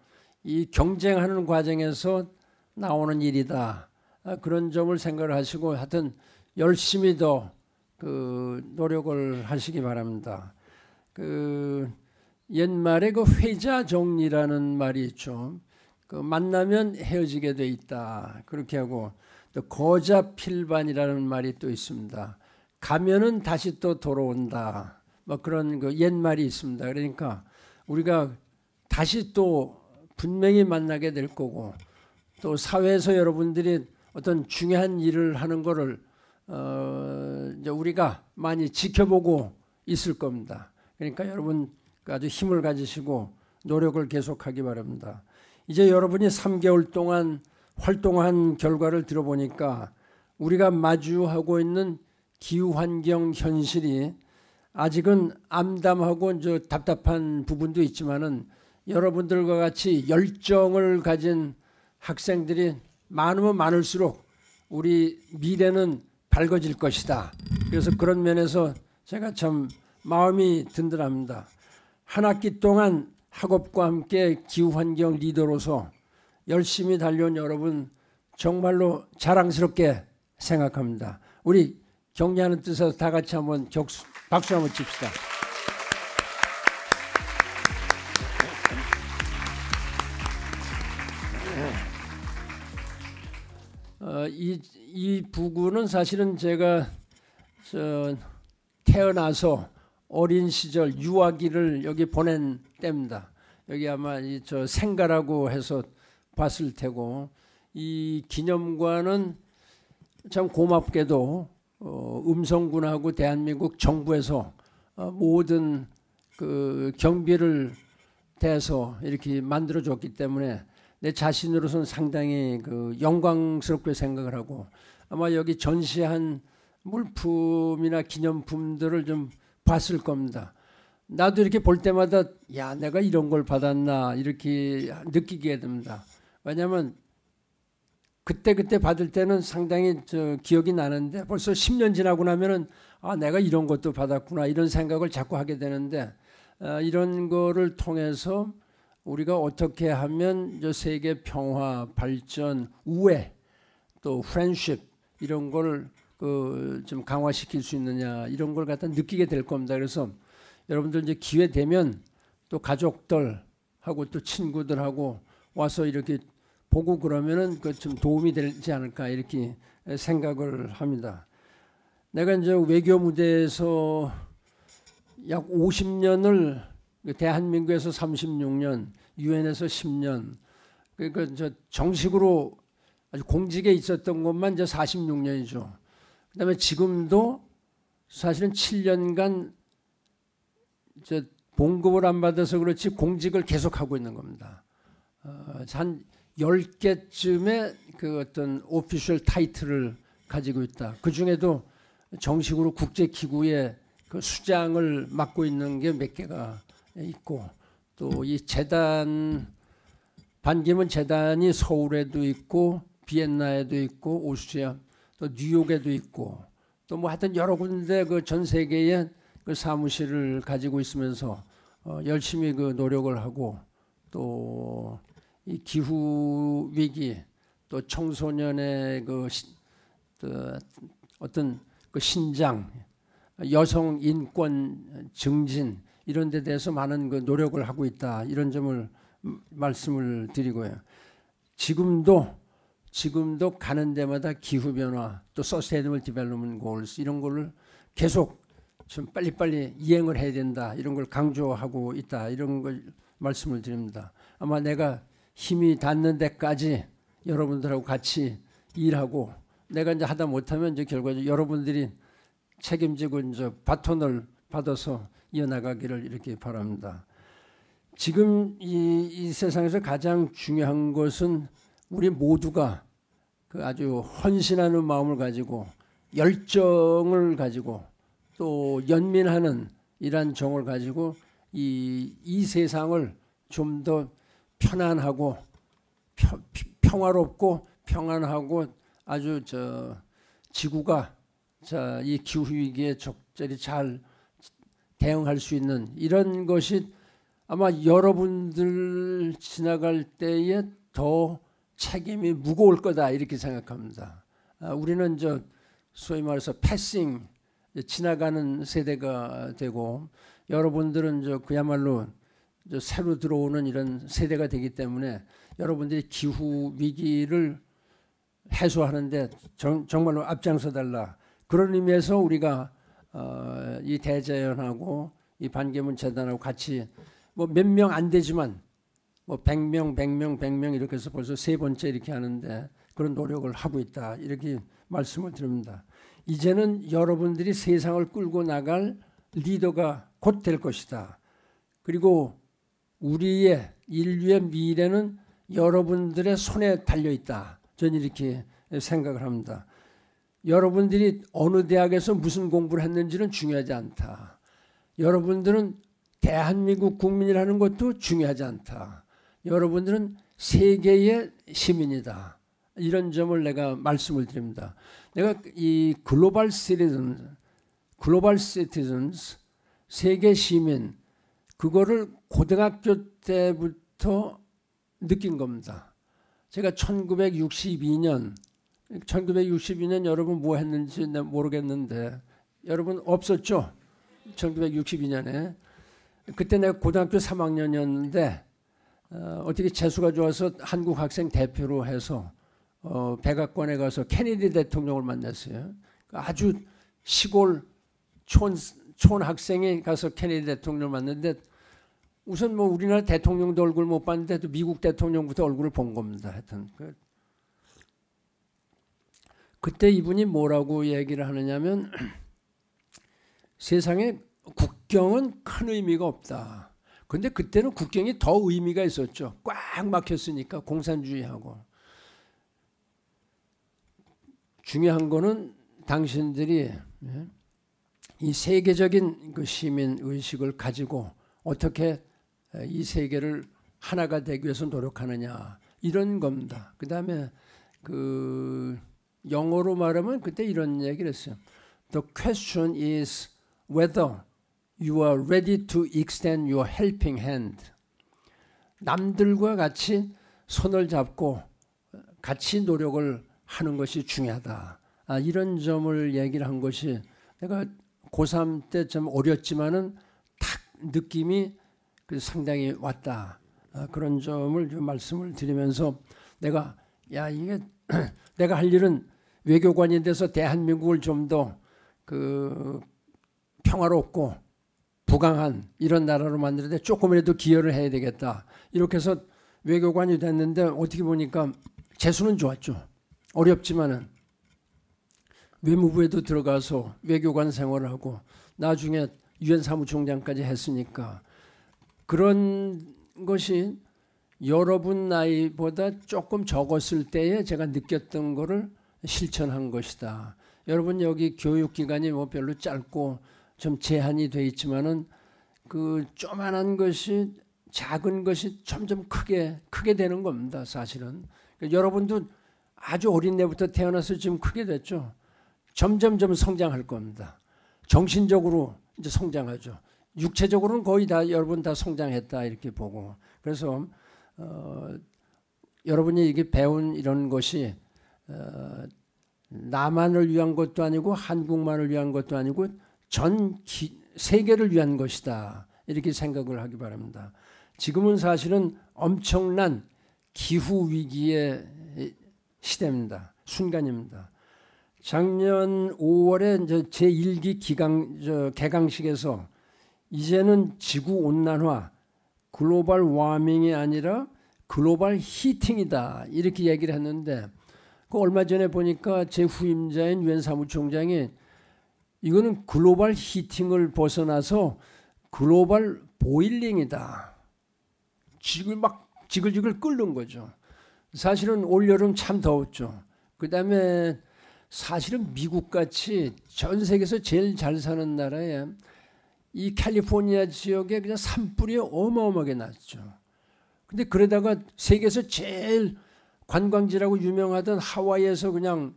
이 경쟁하는 과정에서 나오는 일이다 아, 그런 점을 생각을 하시고 하여튼 열심히 더 그 노력을 하시기 바랍니다. 그 옛말에 그 회자 정리라는 말이 있죠. 그 만나면 헤어지게 돼 있다. 그렇게 하고 또 거자필반이라는 말이 또 있습니다. 가면은 다시 또 돌아온다. 뭐 그런 그 옛말이 있습니다. 그러니까 우리가 다시 또 분명히 만나게 될 거고 또 사회에서 여러분들이 어떤 중요한 일을 하는 거를 어 이제 우리가 많이 지켜보고 있을 겁니다. 그러니까 여러분 아주 힘을 가지시고 노력을 계속하기 바랍니다. 이제 여러분이 3개월 동안 활동한 결과를 들어보니까 우리가 마주하고 있는 기후 환경 현실이 아직은 암담하고 저 답답한 부분도 있지만은 여러분들과 같이 열정을 가진 학생들이 많으면 많을수록 우리 미래는 밝아질 것이다. 그래서 그런 면에서 제가 참 마음이 든든합니다. 한 학기 동안 학업과 함께 기후환경 리더로서 열심히 달려온 여러분 정말로 자랑스럽게 생각합니다. 우리 격려하는 뜻에서 다 같이 한번 격수, 박수 한번 칩시다. 어, 이, 이 부구는 사실은 제가 태어나서 어린 시절 유아기를 여기 보낸 때입니다. 여기 아마 이저 생가라고 해서 봤을 테고 이 기념관은 참 고맙게도 어 음성군하고 대한민국 정부에서 어 모든 그 경비를 대서 이렇게 만들어줬기 때문에 내 자신으로서는 상당히 그 영광스럽게 생각을 하고 아마 여기 전시한 물품이나 기념품들을 좀 봤을 겁니다. 나도 이렇게 볼 때마다 야 내가 이런 걸 받았나 이렇게 느끼게 됩니다. 왜냐하면 그때 그때 받을 때는 상당히 저 기억이 나는데 벌써 10년 지나고 나면은 아 내가 이런 것도 받았구나 이런 생각을 자꾸 하게 되는데 아, 이런 거를 통해서 우리가 어떻게 하면 저 세계 평화 발전 우애 또프렌쉽 이런 걸 그좀 강화시킬 수 있느냐 이런 걸 갖다 느끼게 될 겁니다. 그래서 여러분들 이제 기회 되면 또 가족들하고 또 친구들하고 와서 이렇게 보고 그러면은 그 좀 도움이 되지 않을까 이렇게 생각을 합니다. 내가 이제 외교 무대에서 약 50년을 대한민국에서 36년, 유엔에서 10년, 그러니까 저 정식으로 아주 공직에 있었던 것만 이제 46년이죠. 그 다음에 지금도 사실은 7년간 저 봉급을 안 받아서 그렇지 공직을 계속하고 있는 겁니다. 어, 한 10개쯤의 그 어떤 오피셜 타이틀을 가지고 있다. 그 중에도 정식으로 국제기구의 그 수장을 맡고 있는 게 몇 개가 있고 또 이 재단 반기문 재단이 서울에도 있고 비엔나에도 있고 오스트리아 또 뉴욕에도 있고 또 뭐 하여튼 여러 군데 그 전 세계에 그 사무실을 가지고 있으면서 어 열심히 그 노력을 하고 또 이 기후 위기 또 청소년의 그, 시, 그 어떤 그 신장 여성 인권 증진 이런 데 대해서 많은 그 노력을 하고 있다 이런 점을 음, 말씀을 드리고요. 지금도 지금도 가는 데마다 기후 변화 또 서스테이너블 디벨롭먼 골스 이런 거를 계속 좀 빨리빨리 이행을 해야 된다 이런 걸 강조하고 있다 이런 걸 말씀을 드립니다. 아마 내가 힘이 닿는 데까지 여러분들하고 같이 일하고 내가 이제 하다 못하면 이제 결과적으로 여러분들이 책임지고 이제 바톤을 받아서 이어나가기를 이렇게 바랍니다. 지금 이, 이 세상에서 가장 중요한 것은 우리 모두가 그 아주 헌신하는 마음을 가지고 열정을 가지고 또 연민하는 이러한 정을 가지고 이, 이 세상을 좀 더 편안하고 펴, 평화롭고 평안하고 아주 저 지구가 자, 이 기후위기에 적절히 잘 대응할 수 있는 이런 것이 아마 여러분들 지나갈 때에 더 책임이 무거울 거다 이렇게 생각합니다. 아, 우리는 저 소위 말해서 패싱 지나가는 세대가 되고 여러분들은 저 그야말로 저 새로 들어오는 이런 세대가 되기 때문에 여러분들이 기후 위기를 해소하는데 정, 말로 앞장서 달라 그런 의미에서 우리가 어, 이 대자연하고 이 반기문 재단하고 같이 뭐 몇 명 안 되지만 뭐 100명, 100명, 100명 이렇게 해서 벌써 세 번째 이렇게 하는데 그런 노력을 하고 있다. 이렇게 말씀을 드립니다. 이제는 여러분들이 세상을 끌고 나갈 리더가 곧 될 것이다. 그리고 우리의 인류의 미래는 여러분들의 손에 달려 있다. 저는 이렇게 생각을 합니다. 여러분들이 어느 대학에서 무슨 공부를 했는지는 중요하지 않다. 여러분들은 대한민국 국민이라는 것도 중요하지 않다. 여러분들은 세계의 시민이다. 이런 점을 내가 말씀을 드립니다. 내가 이 글로벌 시리즌, 글로벌 시티즌스, 세계 시민, 그거를 고등학교 때부터 느낀 겁니다. 제가 1962년, 1962년 여러분 뭐 했는지 모르겠는데, 여러분 없었죠? 1962년에. 그때 내가 고등학교 3학년이었는데, 어, 떻게 재수가 좋아서 한국 학생 대표로 해서 어, 백악관에 가서 케네디 대통령을 만났어요. 그러니까 아주 시골 촌, 촌 학생이 가서 케네디 대통령을 만났는데 우선 뭐 우리나라 대통령도 얼굴 못 봤는데도 미국 대통령부터 얼굴을 본 겁니다. 하여튼 그, 그때 이분이 뭐라고 얘기를 하느냐면 세상에 국경은 큰 의미가 없다. 근데 그때는 국경이 더 의미가 있었죠. 꽉 막혔으니까 공산주의하고. 중요한 거는 당신들이 예, 이 세계적인 그 시민 의식을 가지고 어떻게 이 세계를 하나가 되기 위해서 노력하느냐 이런 겁니다. 그 다음에 그 영어로 말하면 그때 이런 얘기를 했어요. The question is whether You are ready to extend your helping hand. 남들과 같이 손을 잡고 같이 노력을 하는 것이 중요하다. 아, 이런 점을 얘기를 한 것이 내가 고3 때 좀 어렸지만은 탁 느낌이 그 상당히 왔다. 아, 그런 점을 좀 말씀을 드리면서 내가 야 이게 내가 할 일은 외교관이 돼서 대한민국을 좀 더 그 평화롭고 부강한 이런 나라로 만드는데 조금이라도 기여를 해야 되겠다. 이렇게 해서 외교관이 됐는데 어떻게 보니까 재수는 좋았죠. 어렵지만은 외무부에도 들어가서 외교관 생활을 하고 나중에 유엔 사무총장까지 했으니까 그런 것이 여러분 나이보다 조금 적었을 때에 제가 느꼈던 거를 실천한 것이다. 여러분 여기 교육 기간이 뭐 별로 짧고 좀 제한이 돼 있지만은 그 조만한 것이 작은 것이 점점 크게 크게 되는 겁니다. 사실은 그러니까 여러분도 아주 어린 나부터 태어나서 지금 크게 됐죠. 점점점 성장할 겁니다. 정신적으로 이제 성장하죠. 육체적으로는 거의 다 여러분 다 성장했다 이렇게 보고 그래서 어, 여러분이 이게 배운 이런 것이 어, 나만을 위한 것도 아니고 한국만을 위한 것도 아니고 전 기, 세계를 위한 것이다. 이렇게 생각을 하기 바랍니다. 지금은 사실은 엄청난 기후 위기의 시대입니다. 순간입니다. 작년 5월에 이제 제1기 기강, 저, 개강식에서 이제는 지구 온난화, 글로벌 워밍이 아니라 글로벌 히팅이다. 이렇게 얘기를 했는데 그 얼마 전에 보니까 제 후임자인 유엔 사무총장이 이거는 글로벌 히팅을 벗어나서 글로벌 보일링이다. 지금 막 지글지글 끓는 거죠. 사실은 올여름 참 더웠죠. 그 다음에 사실은 미국같이 전 세계에서 제일 잘 사는 나라에 이 캘리포니아 지역에 그냥 산불이 어마어마하게 났죠. 근데 그러다가 세계에서 제일 관광지라고 유명하던 하와이에서 그냥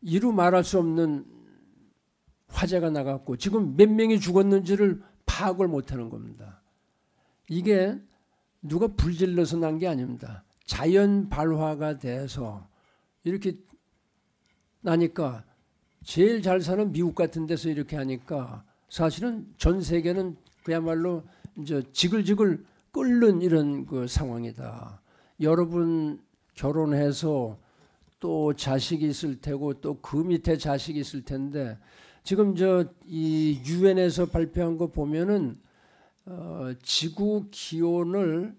이루 말할 수 없는 화재가 나갔고 지금 몇 명이 죽었는지를 파악을 못하는 겁니다. 이게 누가 불질러서 난 게 아닙니다. 자연 발화가 돼서 이렇게 나니까 제일 잘 사는 미국 같은 데서 이렇게 하니까 사실은 전 세계는 그야말로 이제 지글지글 끓는 이런 그 상황이다. 여러분 결혼해서 또 자식이 있을 테고 또 그 밑에 자식이 있을 텐데 지금 저 이 유엔에서 발표한 거 보면은 어, 지구 기온을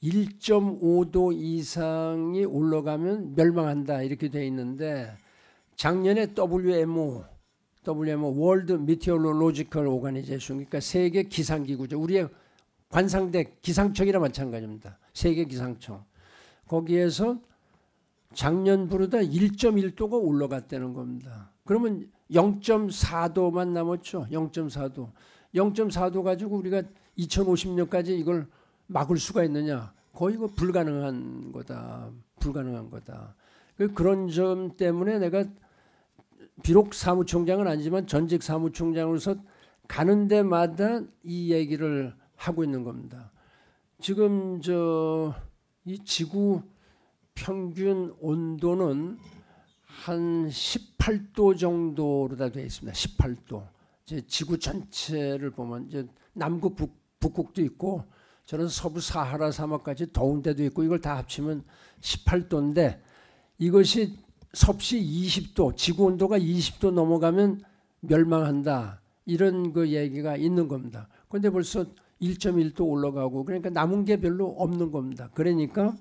1.5도 이상이 올라가면 멸망한다 이렇게 돼 있는데 작년에 WMO WMO 월드 미테오로지컬 오가니제이션 그러니까 세계 기상 기구죠. 우리의 관상대 기상청이라 마찬가지입니다. 세계 기상청. 거기에서 작년보다 1.1도가 올라갔다는 겁니다. 그러면 0.4도만 남았죠. 0.4도. 0.4도 가지고 우리가 2050년까지 이걸 막을 수가 있느냐? 거의 그 불가능한 거다. 불가능한 거다. 그 그런 점 때문에 내가 비록 사무총장은 아니지만 전직 사무총장으로서 가는 데마다 이 얘기를 하고 있는 겁니다. 지금 저 이 지구 평균 온도는 한 18도 정도로 다 되어 있습니다. 18도. 이제 지구 전체를 보면 이제 남극 북, 북극도 있고 저런 서부 사하라 사막까지 더운 데도 있고 이걸 다 합치면 18도인데 이것이 섭씨 20도, 지구 온도가 20도 넘어가면 멸망한다. 이런 그 얘기가 있는 겁니다. 그런데 벌써 1.1도 올라가고 그러니까 남은 게 별로 없는 겁니다. 그러니까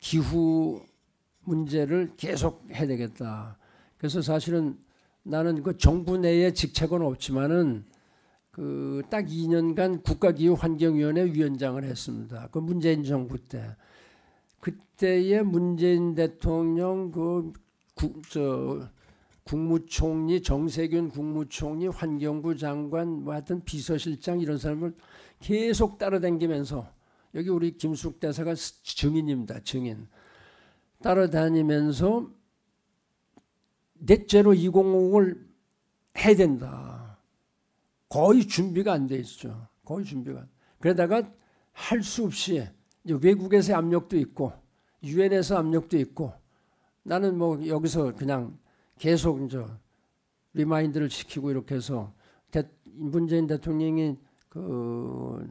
기후 문제를 계속 해야 되겠다. 그래서 사실은 나는 그 정부 내에 직책은 없지만은 그 딱 2년간 국가기후환경위원회 위원장을 했습니다. 그 문재인 정부 때. 그때의 문재인 대통령 그 국, 저, 국무총리 정세균 국무총리 환경부 장관 뭐 하여튼 비서실장 이런 사람을 계속 따라다니면서 여기 우리 김숙 대사가 증인입니다. 증인. 따라다니면서 넷째로 2050을 해야 된다. 거의 준비가 안돼 있죠. 거의 준비가. 그러다가 할 수 없이 외국에서 압력도 있고 유엔에서 압력도 있고 나는 뭐 여기서 그냥 계속 이제 리마인드를 시키고 이렇게 해서 대, 문재인 대통령이 그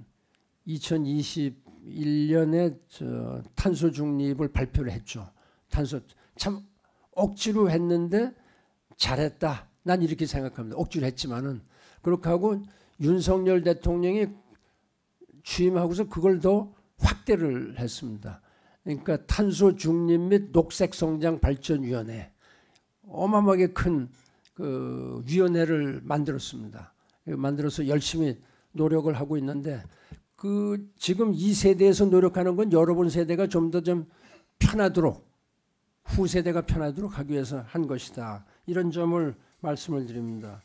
2021년에 탄소 중립을 발표를 했죠. 탄소 참 억지로 했는데 잘했다. 난 이렇게 생각합니다. 억지로 했지만은 그렇게 하고 윤석열 대통령이 취임하고서 그걸 더 확대를 했습니다. 그러니까 탄소 중립 및 녹색 성장 발전 위원회 어마어마하게 큰 그 위원회를 만들었습니다. 만들어서 열심히 노력을 하고 있는데 그 지금 이 세대에서 노력하는 건 여러분 세대가 좀 더좀 좀 편하도록 후세대가 편하도록 하기 위해서 한 것이다. 이런 점을 말씀을 드립니다.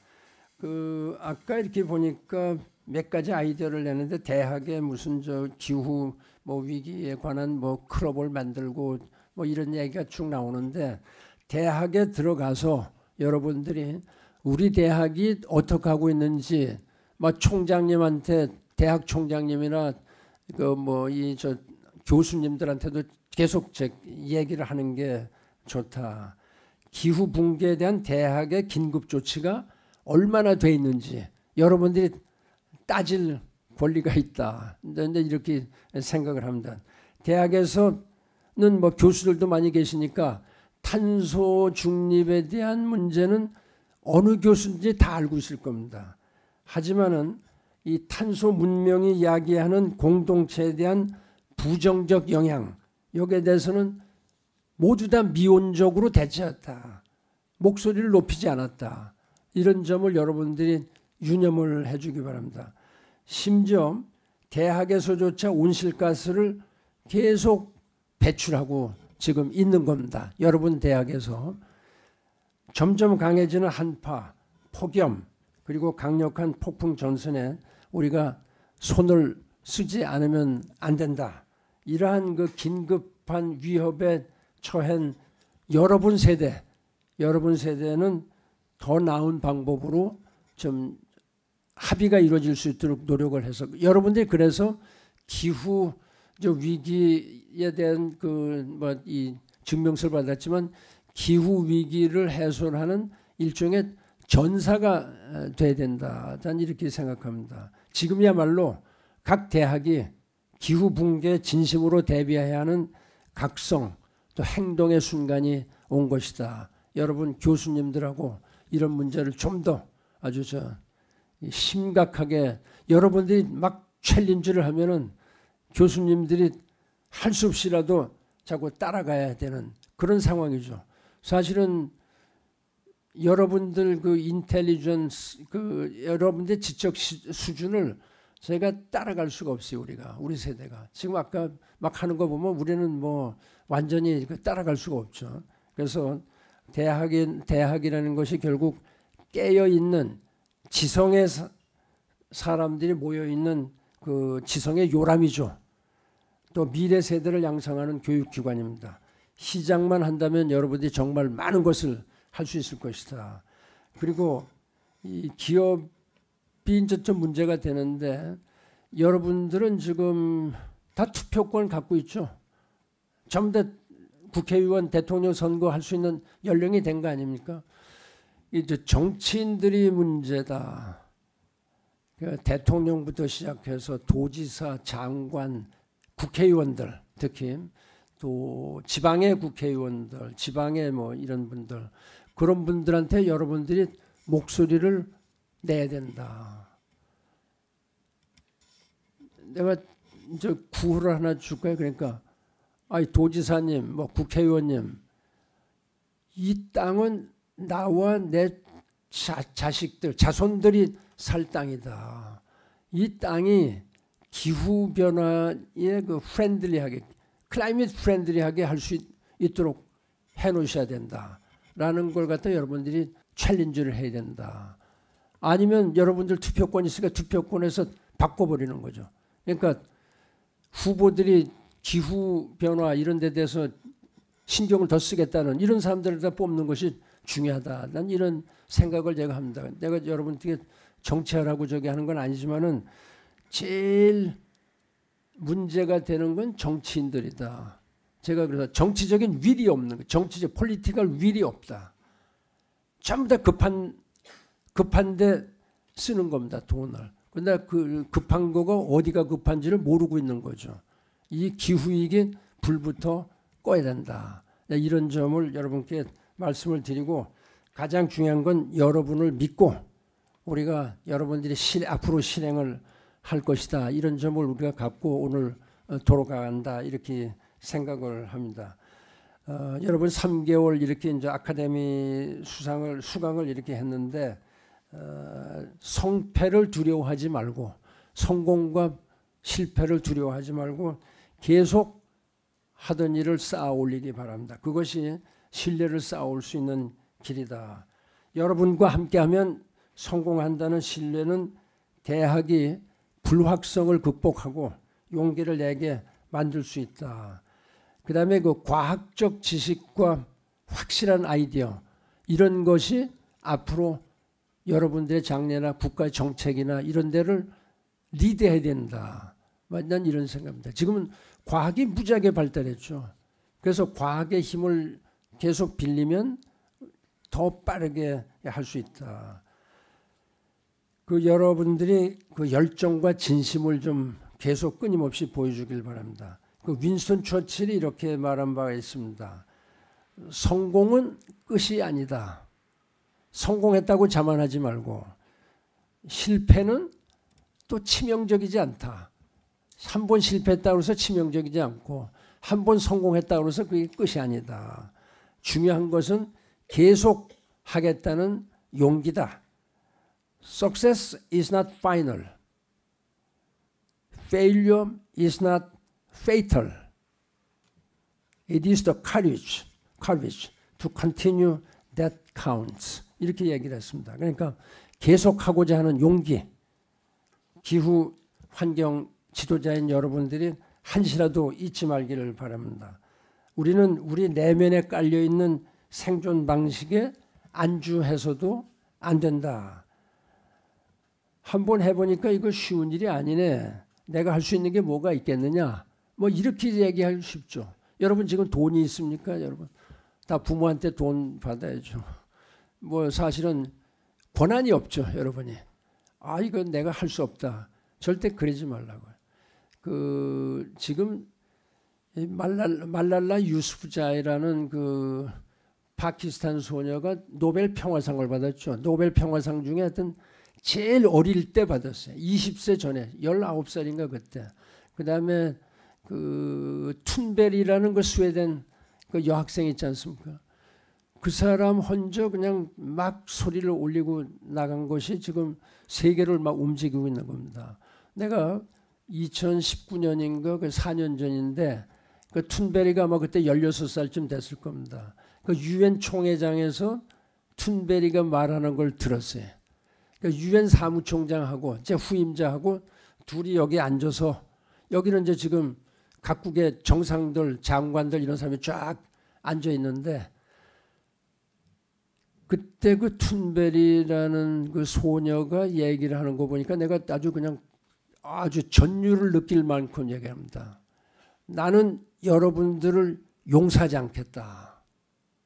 그 아까 이렇게 보니까 몇 가지 아이디어를 내는데 대학에 무슨 저 기후 뭐 위기에 관한 뭐 클럽을 만들고 뭐 이런 얘기가 쭉 나오는데 대학에 들어가서 여러분들이 우리 대학이 어떻게 하고 있는지 뭐 총장님한테 대학 총장님이나 그 뭐 이 저 교수님들한테도 계속 제 얘기를 하는 게 좋다. 기후 붕괴에 대한 대학의 긴급 조치가 얼마나 돼 있는지 여러분들이 따질 권리가 있다. 그런데 이렇게 생각을 합니다. 대학에서는 뭐 교수들도 많이 계시니까 탄소 중립에 대한 문제는 어느 교수인지 다 알고 있을 겁니다. 하지만은 이 탄소 문명이 이 야기하는 공동체에 대한 부정적 영향 여기에 대해서는 모두 다 미온적으로 대처했다. 목소리를 높이지 않았다. 이런 점을 여러분들이 유념을 해주기 바랍니다. 심지어 대학에서조차 온실가스를 계속 배출하고 지금 있는 겁니다. 여러분 대학에서 점점 강해지는 한파, 폭염, 그리고 강력한 폭풍 전선에 우리가 손을 쓰지 않으면 안 된다. 이러한 그 긴급한 위협에 처한 여러분 세대, 여러분 세대는 더 나은 방법으로 좀 합의가 이루어질 수 있도록 노력을 해서 여러분들이 그래서 기후 위기에 대한 그 뭐 이 증명서를 받았지만 기후 위기를 해소하는 일종의 전사가 어, 돼야 된다. 난 이렇게 생각합니다. 지금이야말로 각 대학이 기후 붕괴 진심으로 대비해야 하는 각성 또 행동의 순간이 온 것이다. 여러분 교수님들하고 이런 문제를 좀 더 아주 저 심각하게 여러분들이 막 챌린지를 하면은 교수님들이 할 수 없이라도 자꾸 따라가야 되는 그런 상황이죠. 사실은 여러분들 그 인텔리전스 그 여러분들 지적 수준을 저희가 따라갈 수가 없어요 우리가 우리 세대가 지금 아까 막 하는 거 보면 우리는 뭐 완전히 따라갈 수가 없죠. 그래서 대학인 대학이라는 것이 결국 깨어 있는 지성의 사, 사람들이 모여 있는 그 지성의 요람이죠. 또 미래 세대를 양성하는 교육기관입니다. 시작만 한다면 여러분들이 정말 많은 것을 할 수 있을 것이다. 그리고 이 기업이 이제 좀 문제가 되는데 여러분들은 지금 다 투표권 갖고 있죠. 전부 다 국회의원 대통령 선거할 수 있는 연령이 된 거 아닙니까? 이제 정치인들이 문제다. 그 대통령부터 시작해서 도지사, 장관, 국회의원들 특히 또 지방의 국회의원들, 지방의 뭐 이런 분들 그런 분들한테 여러분들이 목소리를 내야 된다. 내가 이제 구호를 하나 줄까요? 그러니까 아니 도지사님, 뭐 국회의원님, 이 땅은 나와 내 자, 자식들, 자손들이 살 땅이다. 이 땅이 기후 변화에 그 프렌들리하게, 클라이밋 프렌들리하게 할 수 있도록 해놓으셔야 된다라는 걸 갖다 여러분들이 챌린지를 해야 된다. 아니면 여러분들 투표권 있으니까 투표권에서 바꿔버리는 거죠. 그러니까 후보들이 기후 변화 이런 데 대해서 신경을 더 쓰겠다는 이런 사람들을 다 뽑는 것이 중요하다. 난 이런 생각을 제가 합니다. 내가 여러분들에게 정치하라고 저기 하는 건 아니지만은 제일 문제가 되는 건 정치인들이다. 제가 그래서 정치적인 위리 없는 거, 정치적 폴리티컬 위리 없다. 전부 다 급한 급한데 쓰는 겁니다 돈을. 근데 그 급한 거가 어디가 급한지를 모르고 있는 거죠. 이 기후이긴 불부터 꺼야 된다. 이런 점을 여러분께 말씀을 드리고 가장 중요한 건 여러분을 믿고 우리가 여러분들이 실, 앞으로 실행을 할 것이다. 이런 점을 우리가 갖고 오늘 어, 돌아간다. 이렇게 생각을 합니다. 어, 여러분 3개월 이렇게 이제 아카데미 수상을 수강을 이렇게 했는데 어, 성패를 두려워하지 말고 성공과 실패를 두려워하지 말고 계속 하던 일을 쌓아 올리기 바랍니다. 그것이 신뢰를 쌓아올 수 있는 길이다. 여러분과 함께하면 성공한다는 신뢰는 대학이 불확성을 극복하고 용기를 내게 만들 수 있다. 그 다음에 그 과학적 지식과 확실한 아이디어 이런 것이 앞으로 여러분들의 장래나 국가 정책이나 이런 데를 리드해야 된다. 뭐 난 이런 생각입니다. 지금은 과학이 무지하게 발달했죠. 그래서 과학의 힘을 계속 빌리면 더 빠르게 할 수 있다. 그 여러분들이 그 열정과 진심을 좀 계속 끊임없이 보여주길 바랍니다. 그 윈스턴 처칠이 이렇게 말한 바가 있습니다. 성공은 끝이 아니다. 성공했다고 자만하지 말고 실패는 또 치명적이지 않다. 한번 실패했다고 해서 치명적이지 않고 한 번 성공했다고 해서 그게 끝이 아니다. 중요한 것은 계속 하겠다는 용기다. Success is not final. Failure is not fatal. It is the courage, courage to continue that counts. 이렇게 얘기를 했습니다. 그러니까 계속하고자 하는 용기, 기후 환경 지도자인 여러분들이 한시라도 잊지 말기를 바랍니다. 우리는 우리 내면에 깔려 있는 생존 방식에 안주해서도 안 된다. 한번 해보니까 이거 쉬운 일이 아니네. 내가 할 수 있는 게 뭐가 있겠느냐. 뭐 이렇게 얘기하 쉽죠. 여러분 지금 돈이 있습니까? 여러분 다 부모한테 돈 받아야죠. 뭐 사실은 권한이 없죠, 여러분이. 아 이건 내가 할 수 없다. 절대 그러지 말라고요. 그 지금 말랄, 말랄라 유수프자이라는 그 파키스탄 소녀가 노벨 평화상을 받았죠. 노벨 평화상 중에 하여튼 제일 어릴 때 받았어요. 20세 전에 19살인가 그때. 그다음에 그 툰벨이라는 그 스웨덴 그 여학생 있지 않습니까? 그 사람 혼자 그냥 막 소리를 올리고 나간 것이 지금 세계를 막 움직이고 있는 겁니다. 내가 2019년인가 그 4년 전인데 그 툰베리가 아마 그때 16살쯤 됐을 겁니다. 그 유엔 총회장에서 툰베리가 말하는 걸 들었어요. 그 유엔 사무총장하고 제 후임자하고 둘이 여기 앉아서 여기는 이제 지금 각국의 정상들, 장관들 이런 사람이 쫙 앉아 있는데 그때 그 툰베리라는 그 소녀가 얘기를 하는 거 보니까 내가 아주 그냥 아주 전율을 느낄 만큼 얘기합니다. 나는 여러분들을 용서하지 않겠다.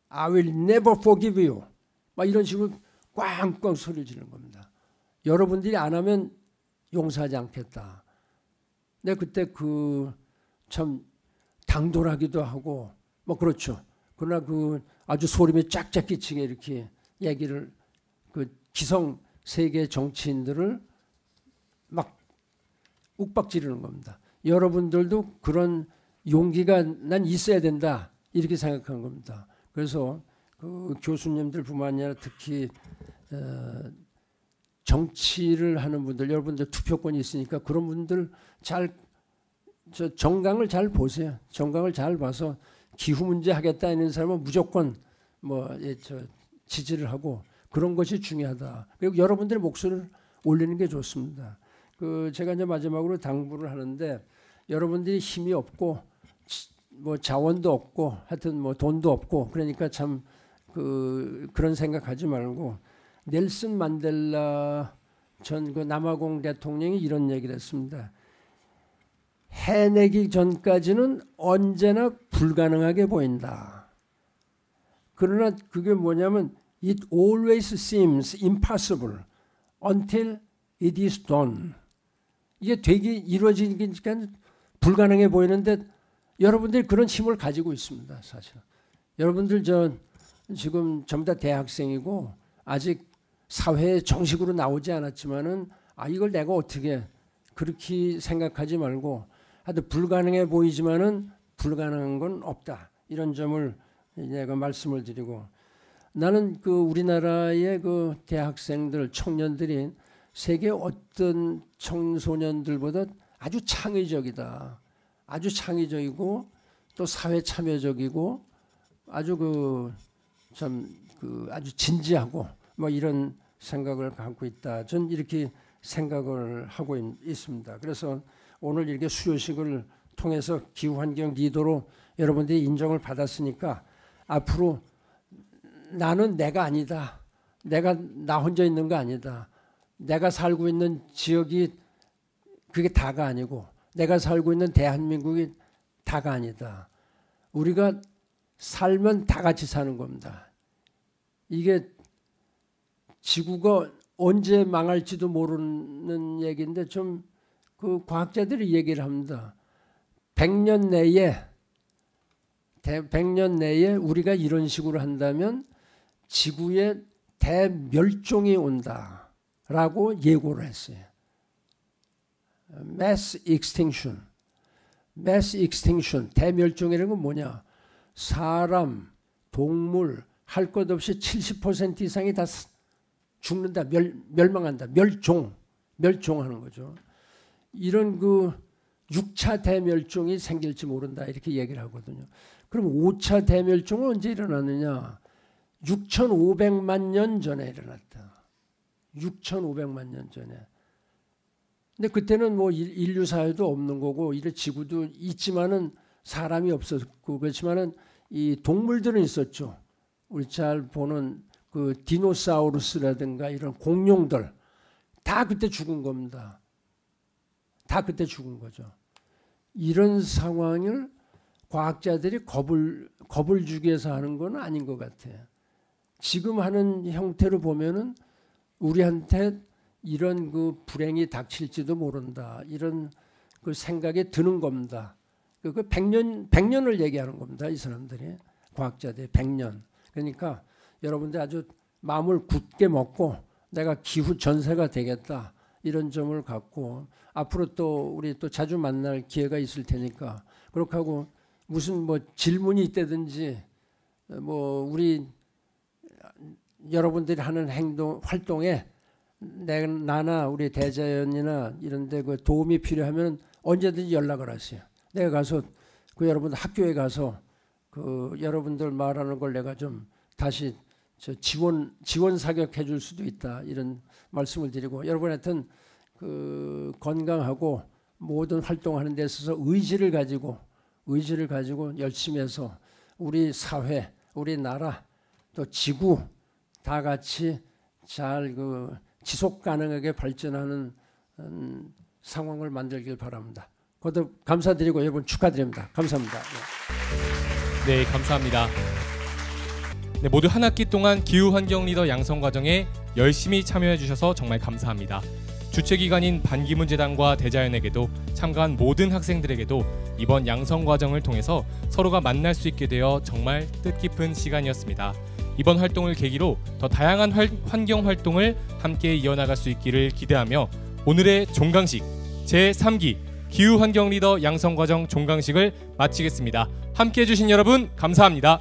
I will never forgive you. 막 이런 식으로 꽝꽝 소리를 지는 겁니다. 여러분들이 안 하면 용서하지 않겠다. 근 그때 그 참 당돌하기도 하고 뭐 그렇죠. 그러나 그 아주 소름이 쫙쫙 끼치게 이렇게 얘기를 그 기성 세계 정치인들을 막 욱박 지르는 겁니다. 여러분들도 그런 용기가 난 있어야 된다 이렇게 생각하 겁니다. 그래서 그 교수님들뿐만 아니라 특히 어, 정치를 하는 분들 여러분들 투표권이 있으니까 그런 분들 잘 저 정강을 잘 보세요. 정강을 잘 봐서 기후 문제 하겠다 있는 사람은 무조건 뭐저 예, 지지를 하고 그런 것이 중요하다. 그리고 여러분들의 목소리를 올리는 게 좋습니다. 그 제가 이제 마지막으로 당부를 하는데 여러분들이 힘이 없고 뭐 자원도 없고 하여튼 뭐 돈도 없고 그러니까 참그 그런 생각하지 말고 넬슨 만델라 전 그 남아공 대통령이 이런 얘기를 했습니다. 해내기 전까지는 언제나 불가능하게 보인다. 그러나 그게 뭐냐면 it always seems impossible until it is done. 이게 되기 이루어지니까 불가능해 보이는데 여러분들이 그런 힘을 가지고 있습니다. 사실 여러분들 전 지금 전부 다 대학생이고 아직 사회에 정식으로 나오지 않았지만은 아 이걸 내가 어떻게 그렇게 생각하지 말고 하여튼 불가능해 보이지만은 불가능한 건 없다 이런 점을 내가 말씀을 드리고 나는 그 우리나라의 그 대학생들 청년들이 세계 어떤 청소년들보다 아주 창의적이다. 아주 창의적이고 또 사회 참여적이고 아주 그 참그 그 아주 진지하고 뭐 이런 생각을 갖고 있다. 전 이렇게 생각을 하고 있, 습니다 그래서 오늘 이렇게 수요식을 통해서 기후환경 리더로 여러분들이 인정을 받았으니까 앞으로 나는 내가 아니다. 내가 나 혼자 있는 거 아니다. 내가 살고 있는 지역이 그게 다가 아니고 내가 살고 있는 대한민국이 다가 아니다. 우리가 살면 다 같이 사는 겁니다. 이게 지구가 언제 망할지도 모르는 얘기인데 좀 그 과학자들이 얘기를 합니다. 100년 내에 100년 내에 우리가 이런 식으로 한다면 지구에 대멸종이 온다. 라고 예고를 했어요. mass extinction. mass extinction. 대멸종이라는 건 뭐냐? 사람, 동물, 할 것 없이 70% 이상이 다 죽는다, 멸, 멸망한다, 멸종, 멸종하는 거죠. 이런 그 6차 대멸종이 생길지 모른다 이렇게 얘기를 하거든요. 그럼 5차 대멸종은 언제 일어나느냐? 6,500만 년 전에 일어났다. 6,500만 년 전에. 근데 그때는 뭐 인류 사회도 없는 거고 이래 지구도 있지만은 사람이 없었고 그렇지만은 이 동물들은 있었죠. 우리 잘 보는 그 디노사우루스라든가 이런 공룡들 다 그때 죽은 겁니다. 다 그때 죽은 거죠. 이런 상황을 과학자들이 겁을 겁을 주기 위해서 하는 건 아닌 것 같아요. 지금 하는 형태로 보면은 우리한테 이런 그 불행이 닥칠지도 모른다. 이런 그 생각이 드는 겁니다. 그 100년 그 100년을 얘기하는 겁니다. 이 사람들이 과학자들이 100년. 그러니까 여러분들 아주 마음을 굳게 먹고 내가 기후 전세가 되겠다. 이런 점을 갖고 앞으로 또 우리 또 자주 만날 기회가 있을 테니까 그렇게 하고 무슨 뭐 질문이 있다든지 뭐 우리 여러분들이 하는 행동 활동에 내, 나나 우리 대자연이나 이런데 그 도움이 필요하면 언제든지 연락을 하세요. 내가 가서 그여러분 학교에 가서 그 여러분들 말하는 걸 내가 좀 다시 저 지원 지원 사격해 줄 수도 있다 이런 말씀을 드리고 여러분한테는 그 건강하고 모든 활동하는 데 있어서 의지를 가지고 의지를 가지고 열심히 해서 우리 사회, 우리 나라 또 지구 다 같이 잘 그 지속 가능하게 발전하는 음, 상황을 만들길 바랍니다. 그것도 감사드리고 여러분 축하드립니다. 감사합니다. 예. 네, 감사합니다. 네, 모두 한 학기 동안 기후환경 리더 양성 과정에 열심히 참여해 주셔서 정말 감사합니다. 주최기관인 반기문재단과 대자연에게도 참가한 모든 학생들에게도 이번 양성 과정을 통해서 서로가 만날 수 있게 되어 정말 뜻깊은 시간이었습니다. 이번 활동을 계기로 더 다양한 활, 환경 활동을 함께 이어나갈 수 있기를 기대하며 오늘의 종강식 제3기 기후환경 리더 양성과정 종강식을 마치겠습니다. 함께 해주신 여러분 감사합니다.